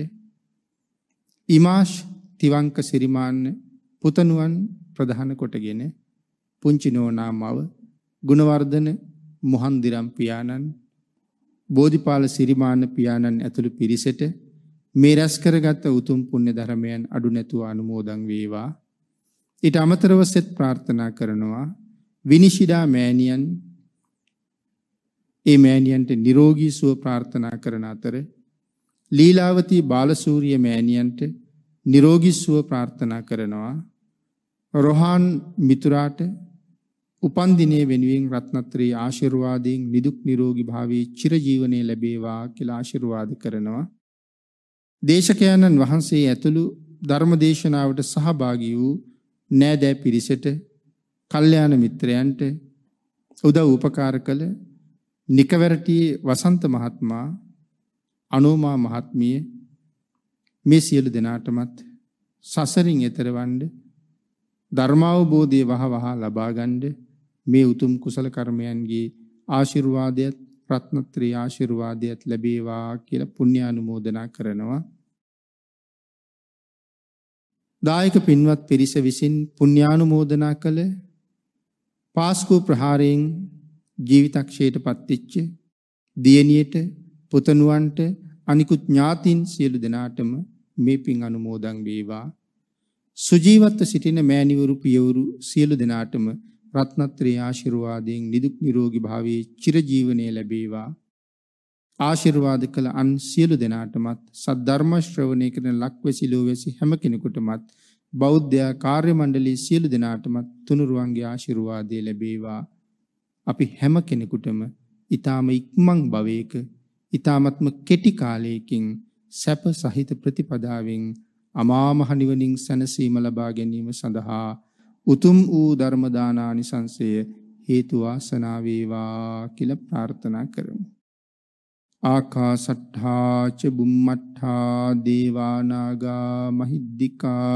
ඉමාෂ් තිවංක සිරිමාන්න පුතණුවන් ප්‍රධාන කොටගෙන පුංචි නෝනාමව ගුණවර්ධන මොහන්දිරම් පියාණන් බෝධිපාල සිරිමාන්න පියාණන් ඇතුළු පිරිසට මේ රැස් කරගත් උතුම් පුණ්‍ය ධර්මයන් අඩු නැතුව අනුමෝදන් වේවා ඊට අමතරව සෙත් ප්‍රාර්ථනා කරනවා විනිශිඩා මෑණියන් ඒ මෑණියන්ට නිරෝගී සුව ප්‍රාර්ථනා කරන අතර ලීලාවතී බාලසූරිය මෑණියන්ට නිරෝගී සුව ප්‍රාර්ථනා කරනවා රොහාන් මිතුරාට උපන් දිනේ වෙනුවෙන් රත්නත්‍රී ආශිර්වාදයෙන් නිදුක් නිරෝගී භාවයේ චිරජීවනයේ ලැබේවා කියලා ආශිර්වාද කරනවා දේශකයන්න් වහන්සේ ඇතුළු ධර්මදේශනාවට සහභාගී වූ නෑදෑ පිරිසට කල්යාණ මිත්‍රයන්ට උදව් උපකාර කළ නිකවරටියේ වසන්ත මහත්මයා අනෝමා මහත්මිය මේ සියලු දෙනාටමත් සසරින් එතරවන්න ධර්මාවබෝධය වහවහ ලබාගන්න මේ උතුම් කුසල කර්මයන්ගේ ආශිර්වාදයත් රත්නත්‍රී ආශිර්වාදයත් ලැබේවා කියලා පුණ්‍යානුමෝදනා කරනවා දායක පින්වත් පිරිස විසින් පුණ්‍යානුමෝදනා කළ පාස්කු ප්‍රහාරයෙන් ජීවිතක්ෂයට පත්තිච්ච දියණියට පුතණුවන්ට අනිකුත් ඥාතින් සියලු දෙනාටම මේ පින් අනුමෝදන් වේවා සුජීවත්ව සිටින මෑණිවරු පියවරු සියලු දෙනාටම රත්නත්‍රේ ආශිර්වාදයෙන් නිදුක් නිරෝගී භාවයේ චිරජීවනයේ ලැබේවා ආශිර්වාද කළ අන් සියලු දෙනාටමත් සද්ධර්ම ශ්‍රවණය කරන ලක්වැසි ලෝවැසි හැම කෙනෙකුටමත් බෞද්ධයා කාර්ය මණ්ඩලයේ සියලු දෙනාටම තුනුරුවන්ගේ ආශිර්වාදය ලැබේවා. අපි හැම කෙනෙකුටම ඊ타ම ඉක්මන් භවයක ඊ타මත්ම කෙටි කාලයකින් සැප සහිත ප්‍රතිපදාවෙන් අමා මහ නිවනින් සැනසීම ලබා ගැනීම සඳහා උතුම් වූ ධර්ම දානානිසංසය හේතු වාසනා වේවා කියලා ප්‍රාර්ථනා කරමු. ආකාසට්ඨා ච බුම්මට්ඨා දේවානාගා මහිද්దికා